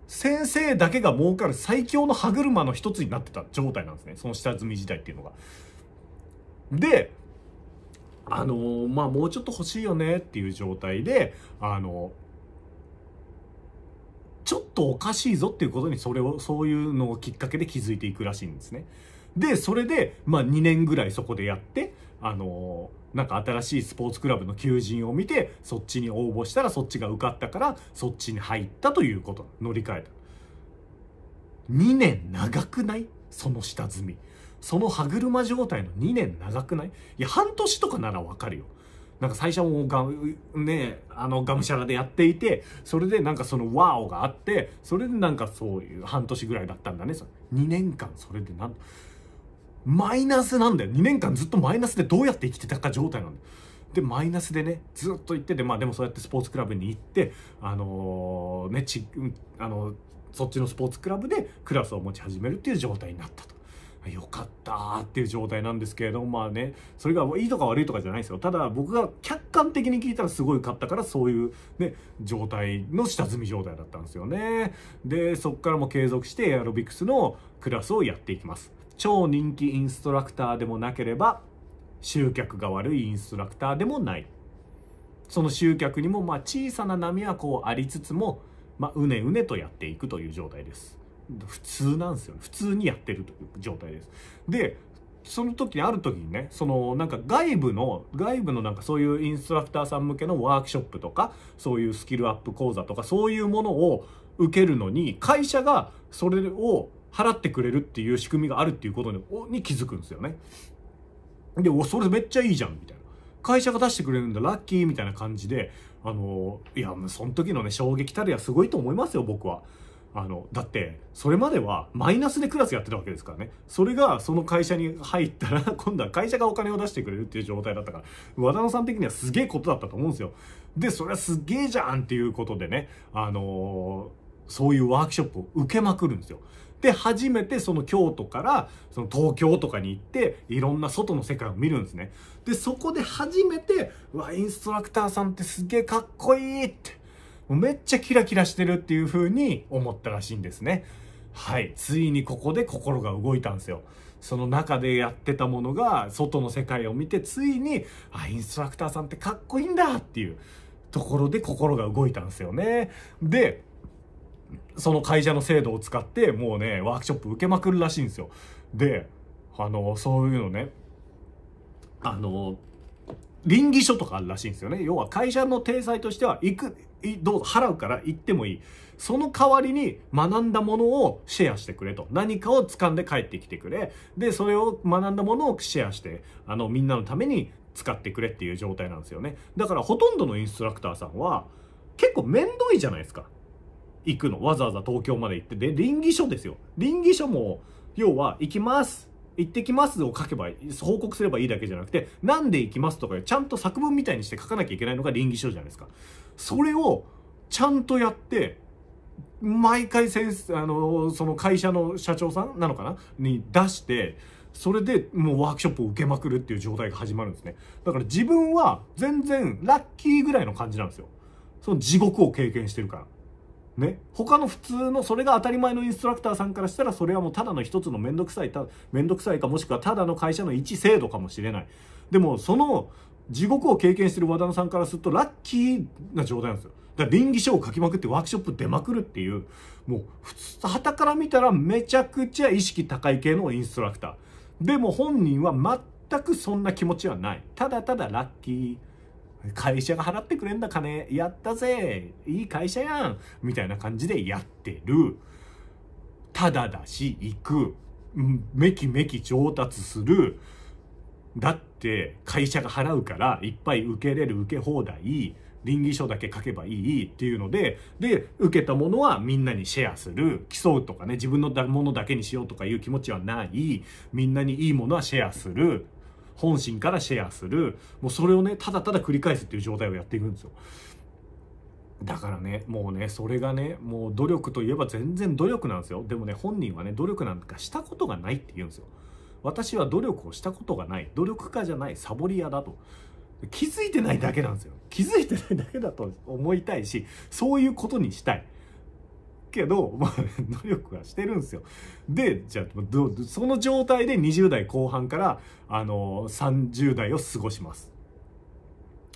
先生だけが儲かる最強の歯車の一つになってた状態なんですね。その下積み時代っていうのが。で、あのー、まあ、もうちょっと欲しいよねっていう状態で、あのー、ちょっとおかしいぞっていうことに、それを、そういうのをきっかけで気づいていくらしいんですね。で、それで、まあ、2年ぐらいそこでやって、あのー、なんか新しいスポーツクラブの求人を見て、そっちに応募したらそっちが受かったから、そっちに入ったということ、乗り換えた。2年長くないその下積み。その歯車状態の2年長くないいや、半年とかならわかるよ。なんか最初もうがねあのがむしゃらでやっていてそれでなんかそのワオがあってそれでなんかそういう半年ぐらいだったんだね2年間それでなんマイナスなんだよ2年間ずっとマイナスでどうやって生きてたか状態なんだよでマイナスでねずっと行っててまあでもそうやってスポーツクラブに行ってあのー、ねちあのー、そっちのスポーツクラブでクラスを持ち始めるっていう状態になったと。よかったっていう状態なんですけれども、まあね、それがいいとか悪いとかじゃないですよ。ただ僕が客観的に聞いたらすごい買ったから、そういうね、状態の下積み状態だったんですよね。で、そこからも継続してエアロビクスのクラスをやっていきます。超人気インストラクターでもなければ、集客が悪いインストラクターでもない。その集客にもまあ小さな波はこうありつつも、まあ、うねうねとやっていくという状態です。普通なんですよ、ね、普通にやってるという状態です。で、その時にある時にね、そのなんか外部の、外部のなんかそういうインストラクターさん向けのワークショップとか、そういうスキルアップ講座とか、そういうものを受けるのに、会社がそれを払ってくれるっていう仕組みがあるっていうことに気づくんですよね。で、お、それめっちゃいいじゃん、みたいな。会社が出してくれるんだ、ラッキーみたいな感じで、あの、いや、その時のね、衝撃たるやすごいと思いますよ、僕は。あの、だって、それまではマイナスでクラスやってたわけですからね。それがその会社に入ったら、今度は会社がお金を出してくれるっていう状態だったから、和田野さん的にはすげえことだったと思うんですよ。で、それはすげえじゃんっていうことでね、あのー、そういうワークショップを受けまくるんですよ。で、初めてその京都から、その東京とかに行って、いろんな外の世界を見るんですね。で、そこで初めて、うわ、インストラクターさんってすげえかっこいいって。めっちゃキラキラしてるっていう風に思ったらしいんですね。はい。ついにここで心が動いたんですよ。その中でやってたものが、外の世界を見て、ついに、あ、インストラクターさんってかっこいいんだっていうところで心が動いたんですよね。で、その会社の制度を使って、もうね、ワークショップ受けまくるらしいんですよ。で、あの、そういうのね、あの、倫理書とかあるらしいんですよね。要は会社の体裁としては、いく、どう払うから行ってもいいその代わりに学んだものをシェアしてくれと何かを掴んで帰ってきてくれでそれを学んだものをシェアしてあのみんなのために使ってくれっていう状態なんですよねだからほとんどのインストラクターさんは結構面倒いじゃないですか行くのわざわざ東京まで行ってで倫義書ですよ倫義書も要は行きます行ってきますを書けば報告すればいいだけじゃなくて、なんで行きますとか、ちゃんと作文みたいにして書かなきゃいけないのが倫理書じゃないですか。それを、ちゃんとやって、毎回先生、あの、その会社の社長さんなのかなに出して、それでもうワークショップを受けまくるっていう状態が始まるんですね。だから自分は全然ラッキーぐらいの感じなんですよ。その地獄を経験してるから。ね、他の普通のそれが当たり前のインストラクターさんからしたらそれはもうただの一つの面倒くさい面倒くさいかもしくはただの会社の一制度かもしれないでもその地獄を経験してる和田野さんからするとラッキーな状態なんですよだから倫理書を書きまくってワークショップ出まくるっていうもう普はたから見たらめちゃくちゃ意識高い系のインストラクターでも本人は全くそんな気持ちはないただただラッキー会社が払ってくれんだ金、やったぜいい会社やんみたいな感じでやってる。ただだし、行く。めきめき上達する。だって会社が払うからいっぱい受けれる受け放題倫理書だけ書けばいいっていうのでで受けたものはみんなにシェアする競うとかね自分のものだけにしようとかいう気持ちはないみんなにいいものはシェアする本心からシェアするもうそれをねただただ繰り返すっていう状態をやっていくんですよだからねもうねそれがねもう努力といえば全然努力なんですよでもね本人はね努力なんかしたことがないって言うんですよ私は努力をしたことがない努力家じゃないサボり屋だと気づいてないだけなんですよ気づいてないだけだと思いたいしそういうことにしたいけど、まあ、努力はしてるんですよ。で、じゃあ、その状態で20代後半から、あの、30代を過ごします。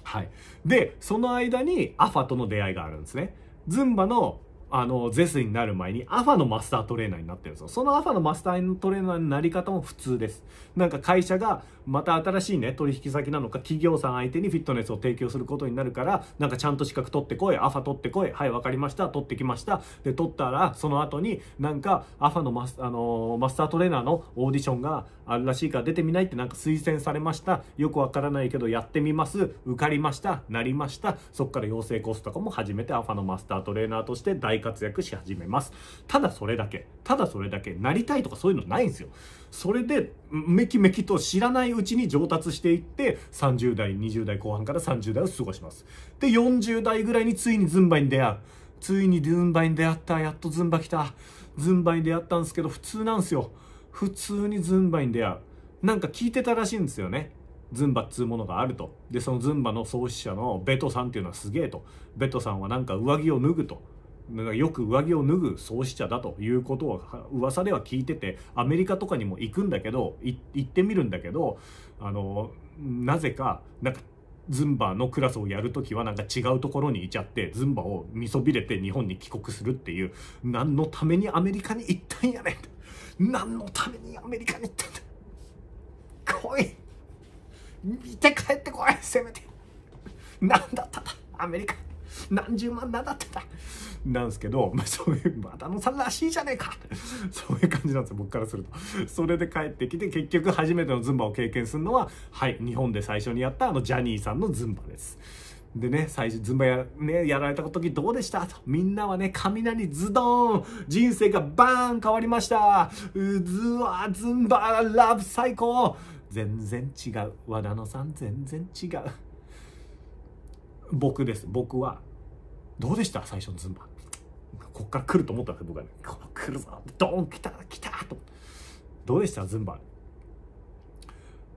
はい。で、その間にアファとの出会いがあるんですね。ズンバのあの、ゼスになる前にアファのマスタートレーナーになってるんですよ。そのアファのマスタートレーナーになり方も普通です。なんか会社がまた新しいね、取引先なのか企業さん相手にフィットネスを提供することになるから、なんかちゃんと資格取ってこい、アファ取ってこい、はい、わかりました、取ってきました。で、取ったら、その後になんかアファのマス、あのー、マスタートレーナーのオーディションがあるらしいから出てみないってなんか推薦されました。よくわからないけどやってみます。受かりました。なりました。そっから養成コースとかも始めてアファのマスタートレーナーとして大活躍し始めます。ただそれだけ。ただそれだけ。なりたいとかそういうのないんですよ。それで、めきめきと知らないうちに上達していって、30代、20代後半から30代を過ごします。で、40代ぐらいについにズンバに出会う。ついにズンバに出会った。やっとズンバ来た。ズンバに出会ったんですけど、普通なんですよ。普通にズンバに出会うなんか聞いてたらしいんですよねズンバっつうものがあるとでそのズンバの創始者のベトさんっていうのはすげえとベトさんはなんか上着を脱ぐとよく上着を脱ぐ創始者だということを噂では聞いててアメリカとかにも行くんだけど行ってみるんだけどあのなぜかなんかズンバのクラスをやるときはなんか違うところにいちゃってズンバをみそびれて日本に帰国するっていう何のためにアメリカに行ったんやねん何のためにアメリカに行ったんだ来い見て帰ってこいせめて何だっただアメリカ何十万何だっただなんですけど、まあ、そういう和田野さんらしいじゃねえかそういう感じなんですよ僕からするとそれで帰ってきて結局初めてのズンバを経験するのははい日本で最初にやったあのジャニーさんのズンバですでね、最初、ズンバや,、ね、やられた時どうでしたと。みんなはね、雷ズドーン人生がバーン変わりましたうずわ、ズンバラブ最高全然違う。和田野さん、全然違う。僕です。僕は。どうでした最初のズンバ。こっから来ると思ったんですよ、僕はね。こ来るぞドーン来た来たと。どうでしたズンバ。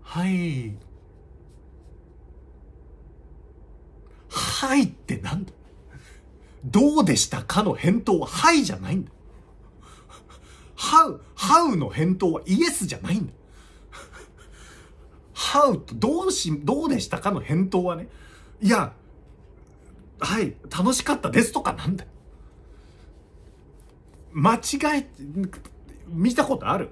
はい。はいってなんだどうでしたかの返答ははいじゃないんだ。ハウ、ハウの返答はイエスじゃないんだ。ハウとどうし、どうでしたかの返答はね、いや、はい、楽しかったですとかなんだ間違え、見たことある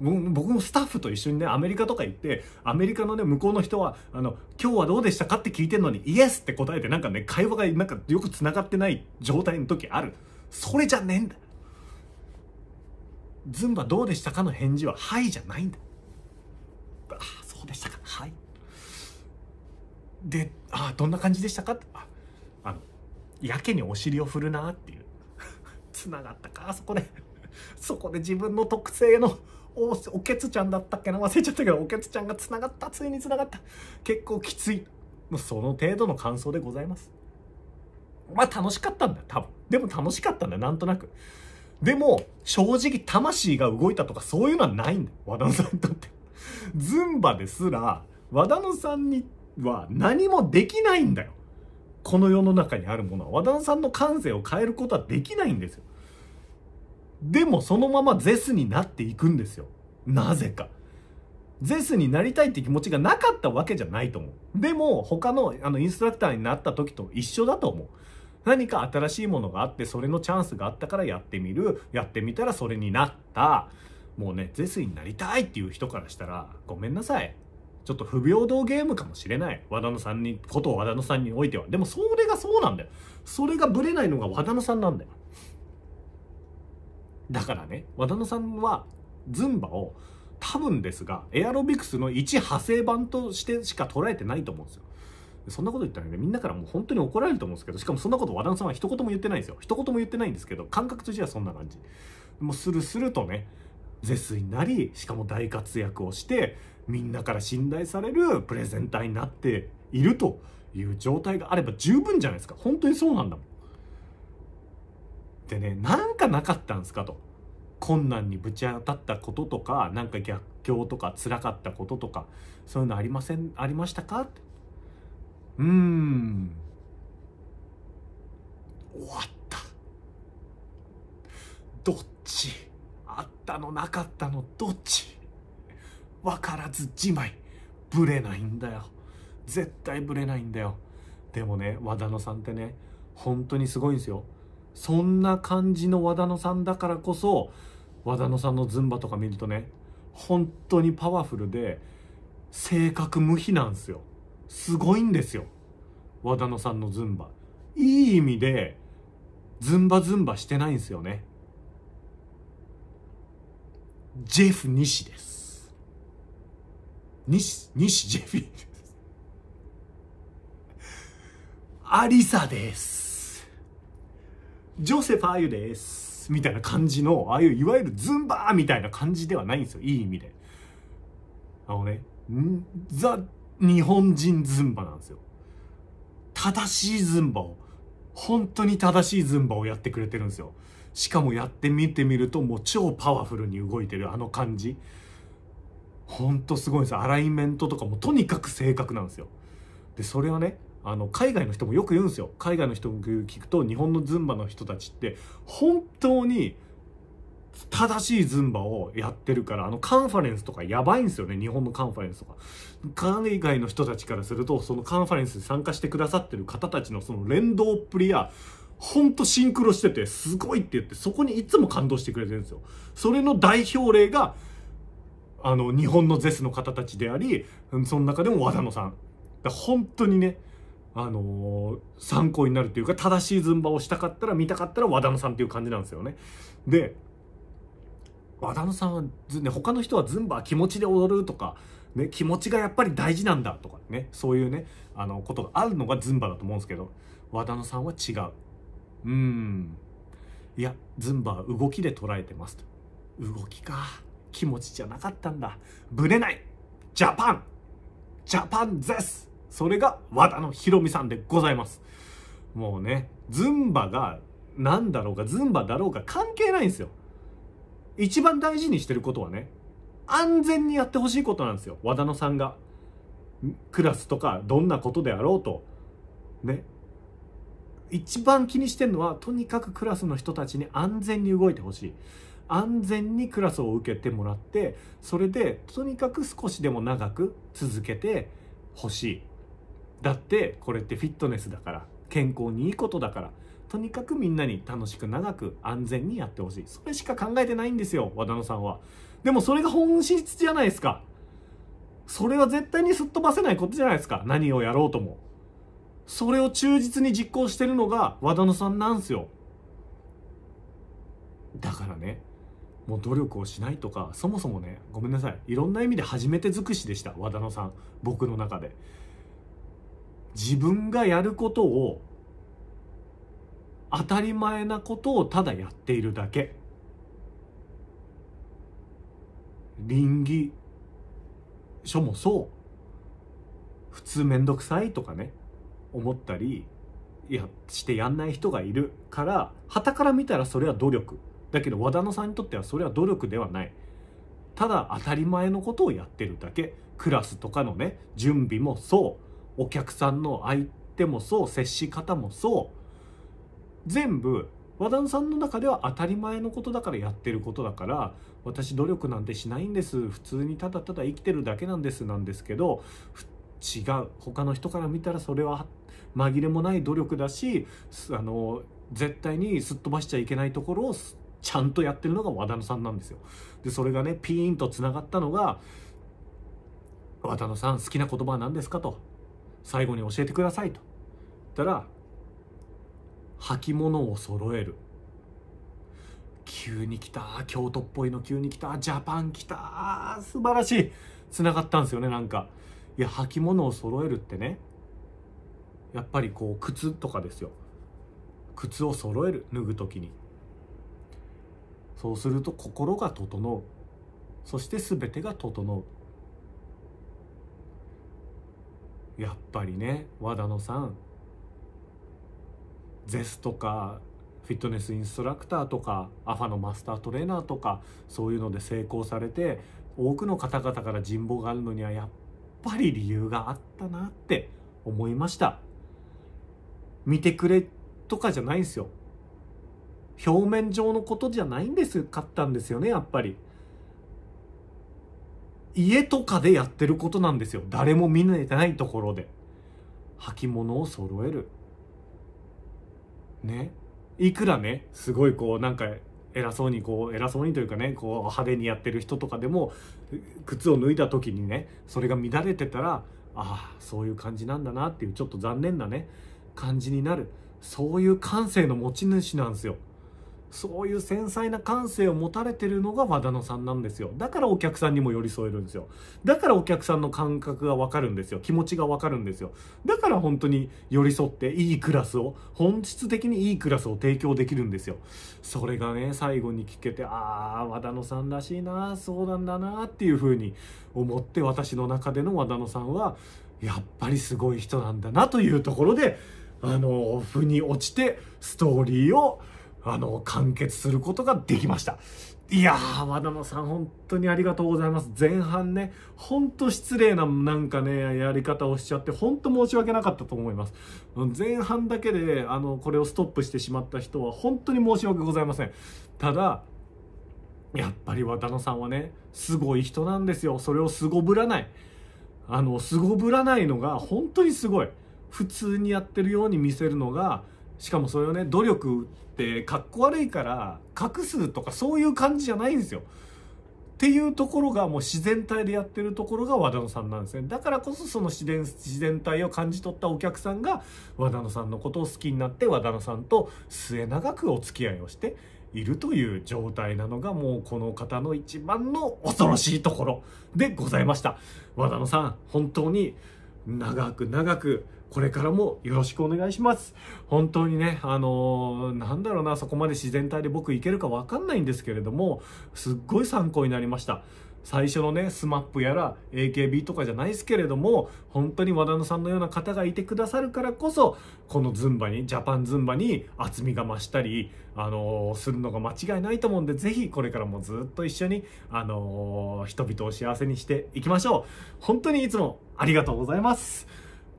僕もスタッフと一緒にね、アメリカとか行って、アメリカのね、向こうの人は、あの、今日はどうでしたかって聞いてんのに、イエスって答えて、なんかね、会話がなんかよく繋がってない状態の時ある。それじゃねえんだ。ズンバどうでしたかの返事は、はいじゃないんだ。ああ、そうでしたか。はい。で、ああ、どんな感じでしたかて、あの、やけにお尻を振るなっていう。繋がったか、そこで。そこで自分の特性のおおけつちゃんだったっけな忘れちゃったけどおけつちゃんがつながったついにつながった結構きついもうその程度の感想でございますまあ楽しかったんだ多分でも楽しかったんだなんとなくでも正直魂が動いたとかそういうのはないんだ和田野さんにとってズンバですら和田野さんには何もできないんだよこの世の中にあるものは和田野さんの感性を変えることはできないんですよでもそのままゼスになっていくんですよ。なぜか。ゼスになりたいって気持ちがなかったわけじゃないと思う。でも他のあのインストラクターになった時と一緒だと思う。何か新しいものがあってそれのチャンスがあったからやってみる。やってみたらそれになった。もうね、ゼスになりたいっていう人からしたらごめんなさい。ちょっと不平等ゲームかもしれない。和田野さんに、こと和田野さんにおいては。でもそれがそうなんだよ。それがブレないのが和田野さんなんだよ。だからね和田野さんはズンバを多分ですがエアロビクスの一派生版としてしか捉えてないと思うんですよそんなこと言ったらねみんなからもう本当に怒られると思うんですけどしかもそんなこと和田さんは一言も言ってないんですよ一言も言ってないんですけど感覚としてはそんな感じもうするするとね絶世になりしかも大活躍をしてみんなから信頼されるプレゼンターになっているという状態があれば十分じゃないですか本当にそうなんだもんってねなんかなかったんすかと困難にぶち当たったこととかなんか逆境とか辛かったこととかそういうのありませんありましたかってうーん終わったどっちあったのなかったのどっち分からずじまいぶれないんだよ絶対ぶれないんだよでもね和田野さんってね本当にすごいんですよそんな感じの和田野さんだからこそ和田野さんのズンバとか見るとね本当にパワフルで性格無比なんですよすごいんですよ和田野さんのズンバいい意味でズンバズンバしてないんですよねジェフ西です西西ジェフィーですアリサですジョセフ・あゆです。みたいな感じの、ああいういわゆるズンバーみたいな感じではないんですよ。いい意味で。あのね、ザ・日本人ズンバなんですよ。正しいズンバを、本当に正しいズンバをやってくれてるんですよ。しかもやってみてみると、もう超パワフルに動いてるあの感じ。ほんとすごいんですよ。アライメントとかもとにかく正確なんですよ。で、それはね、あの海外の人もよく言うんですよ海外の人も聞くと日本のズンバの人たちって本当に正しいズンバをやってるからあのカンファレンスとかやばいんですよね日本のカンファレンスとか海外の人たちからするとそのカンファレンスに参加してくださってる方たちのその連動っぷりやほんとシンクロしててすごいって言ってそこにいつも感動してくれてるんですよそれの代表例があの日本のゼスの方たちでありその中でも和田野さん本当にねあのー、参考になるというか、正しいズンバをしたかったら、見たかったら和田野さんっていう感じなんですよね。で、和田野さんは、ね、他の人はズンバは気持ちで踊るとか、ね、気持ちがやっぱり大事なんだとかね、そういうね、あの、ことがあるのがズンバだと思うんですけど、和田野さんは違う。うん。いや、ズンバは動きで捉えてますと。動きか。気持ちじゃなかったんだ。ぶれないジャパンジャパンですそれが和田のひろみさんでございますもうねズンバが何だろうがズンバだろうが関係ないんですよ一番大事にしてることはね安全にやってほしいことなんですよ和田野さんがクラスとかどんなことであろうとね一番気にしてるのはとにかくクラスの人たちに安全に動いてほしい安全にクラスを受けてもらってそれでとにかく少しでも長く続けてほしいだってこれってフィットネスだから健康にいいことだからとにかくみんなに楽しく長く安全にやってほしいそれしか考えてないんですよ和田野さんはでもそれが本質じゃないですかそれは絶対にすっ飛ばせないことじゃないですか何をやろうともそれを忠実に実行してるのが和田野さんなんすよだからねもう努力をしないとかそもそもねごめんなさいいろんな意味で初めて尽くしでした和田野さん僕の中で自分がやることを当たり前なことをただやっているだけ倫理書もそう普通面倒くさいとかね思ったりやしてやんない人がいるからたから見たらそれは努力だけど和田野さんにとってはそれは努力ではないただ当たり前のことをやってるだけクラスとかのね準備もそうお客さんの相手もそう接し方もそう全部和田さんの中では当たり前のことだからやってることだから私努力なんてしないんです普通にただただ生きてるだけなんですなんですけど違う他の人から見たらそれは紛れもない努力だしあの絶対にすっ飛ばしちゃいけないところをちゃんとやってるのが和田野さんなんですよ。でそれがねピーンとつながったのが「和田野さん好きな言葉は何ですか?」と最後に教えてくださいと言ったら履物を揃える急に来た京都っぽいの急に来たジャパン来た素晴らしいつながったんですよねなんかいや履物を揃えるってねやっぱりこう靴とかですよ靴を揃える脱ぐ時にそうすると心が整うそして全てが整うやっぱりね和田野さんゼスとかフィットネスインストラクターとかアファのマスタートレーナーとかそういうので成功されて多くの方々から人望があるのにはやっぱり理由があったなって思いました見てくれとかじゃないんですよ表面上のことじゃないんですかったんですよねやっぱり。家とかでやってることなんですよ誰も見れてないところで履物を揃えるねいくらねすごいこうなんか偉そうにこう偉そうにというかねこう派手にやってる人とかでも靴を脱いだ時にねそれが乱れてたらああそういう感じなんだなっていうちょっと残念なね感じになるそういう感性の持ち主なんですよそういう繊細な感性を持たれてるのが和田野さんなんですよ。だからお客さんにも寄り添えるんですよ。だからお客さんの感覚がわかるんですよ。気持ちがわかるんですよ。だから本当に寄り添っていいクラスを、本質的にいいクラスを提供できるんですよ。それがね、最後に聞けて、ああ、和田野さんらしいな、そうなんだな、っていう風に思って私の中での和田野さんは、やっぱりすごい人なんだなというところで、あの、腑に落ちてストーリーをあの、完結することができました。いやー、和田野さん、本当にありがとうございます。前半ね、ほんと失礼な、なんかね、やり方をしちゃって、ほんと申し訳なかったと思います。前半だけで、あの、これをストップしてしまった人は、本当に申し訳ございません。ただ、やっぱり和田野さんはね、すごい人なんですよ。それをすごぶらない。あの、すごぶらないのが、本当にすごい。普通にやってるように見せるのが、しかもそれをね努力ってかっこ悪いから隠すとかそういう感じじゃないんですよ。っていうところがもう自然体でやってるところが和田野さんなんですねだからこそその自然自然体を感じ取ったお客さんが和田野さんのことを好きになって和田野さんと末永くお付き合いをしているという状態なのがもうこの方の一番の恐ろしいところでございました和田野さん本当に長く長くこれからもよろしくお願いします。本当にね、あのー、なんだろうな、そこまで自然体で僕いけるかわかんないんですけれども、すっごい参考になりました。最初のね、スマップやら AKB とかじゃないですけれども、本当に和田野さんのような方がいてくださるからこそ、このズンバに、ジャパンズンバに厚みが増したり、あのー、するのが間違いないと思うんで、ぜひこれからもずっと一緒に、あのー、人々を幸せにしていきましょう。本当にいつもありがとうございます。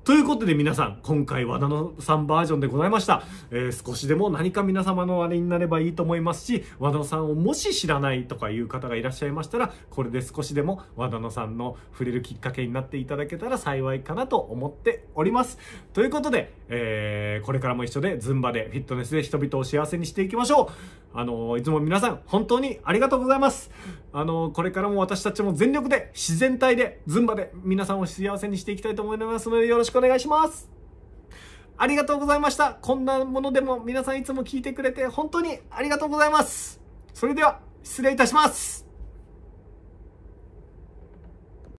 ということで皆さん、今回和田のさんバージョンでございました。えー、少しでも何か皆様のあれになればいいと思いますし、和田さんをもし知らないとかいう方がいらっしゃいましたら、これで少しでも和田さんの触れるきっかけになっていただけたら幸いかなと思っております。ということで、えー、これからも一緒でズンバでフィットネスで人々を幸せにしていきましょうあの、いつも皆さん、本当にありがとうございます。あの、これからも私たちも全力で、自然体で、ズンバで、皆さんを幸せにしていきたいと思いますので、よろしくお願いします。ありがとうございました。こんなものでも皆さんいつも聞いてくれて、本当にありがとうございます。それでは、失礼いたします。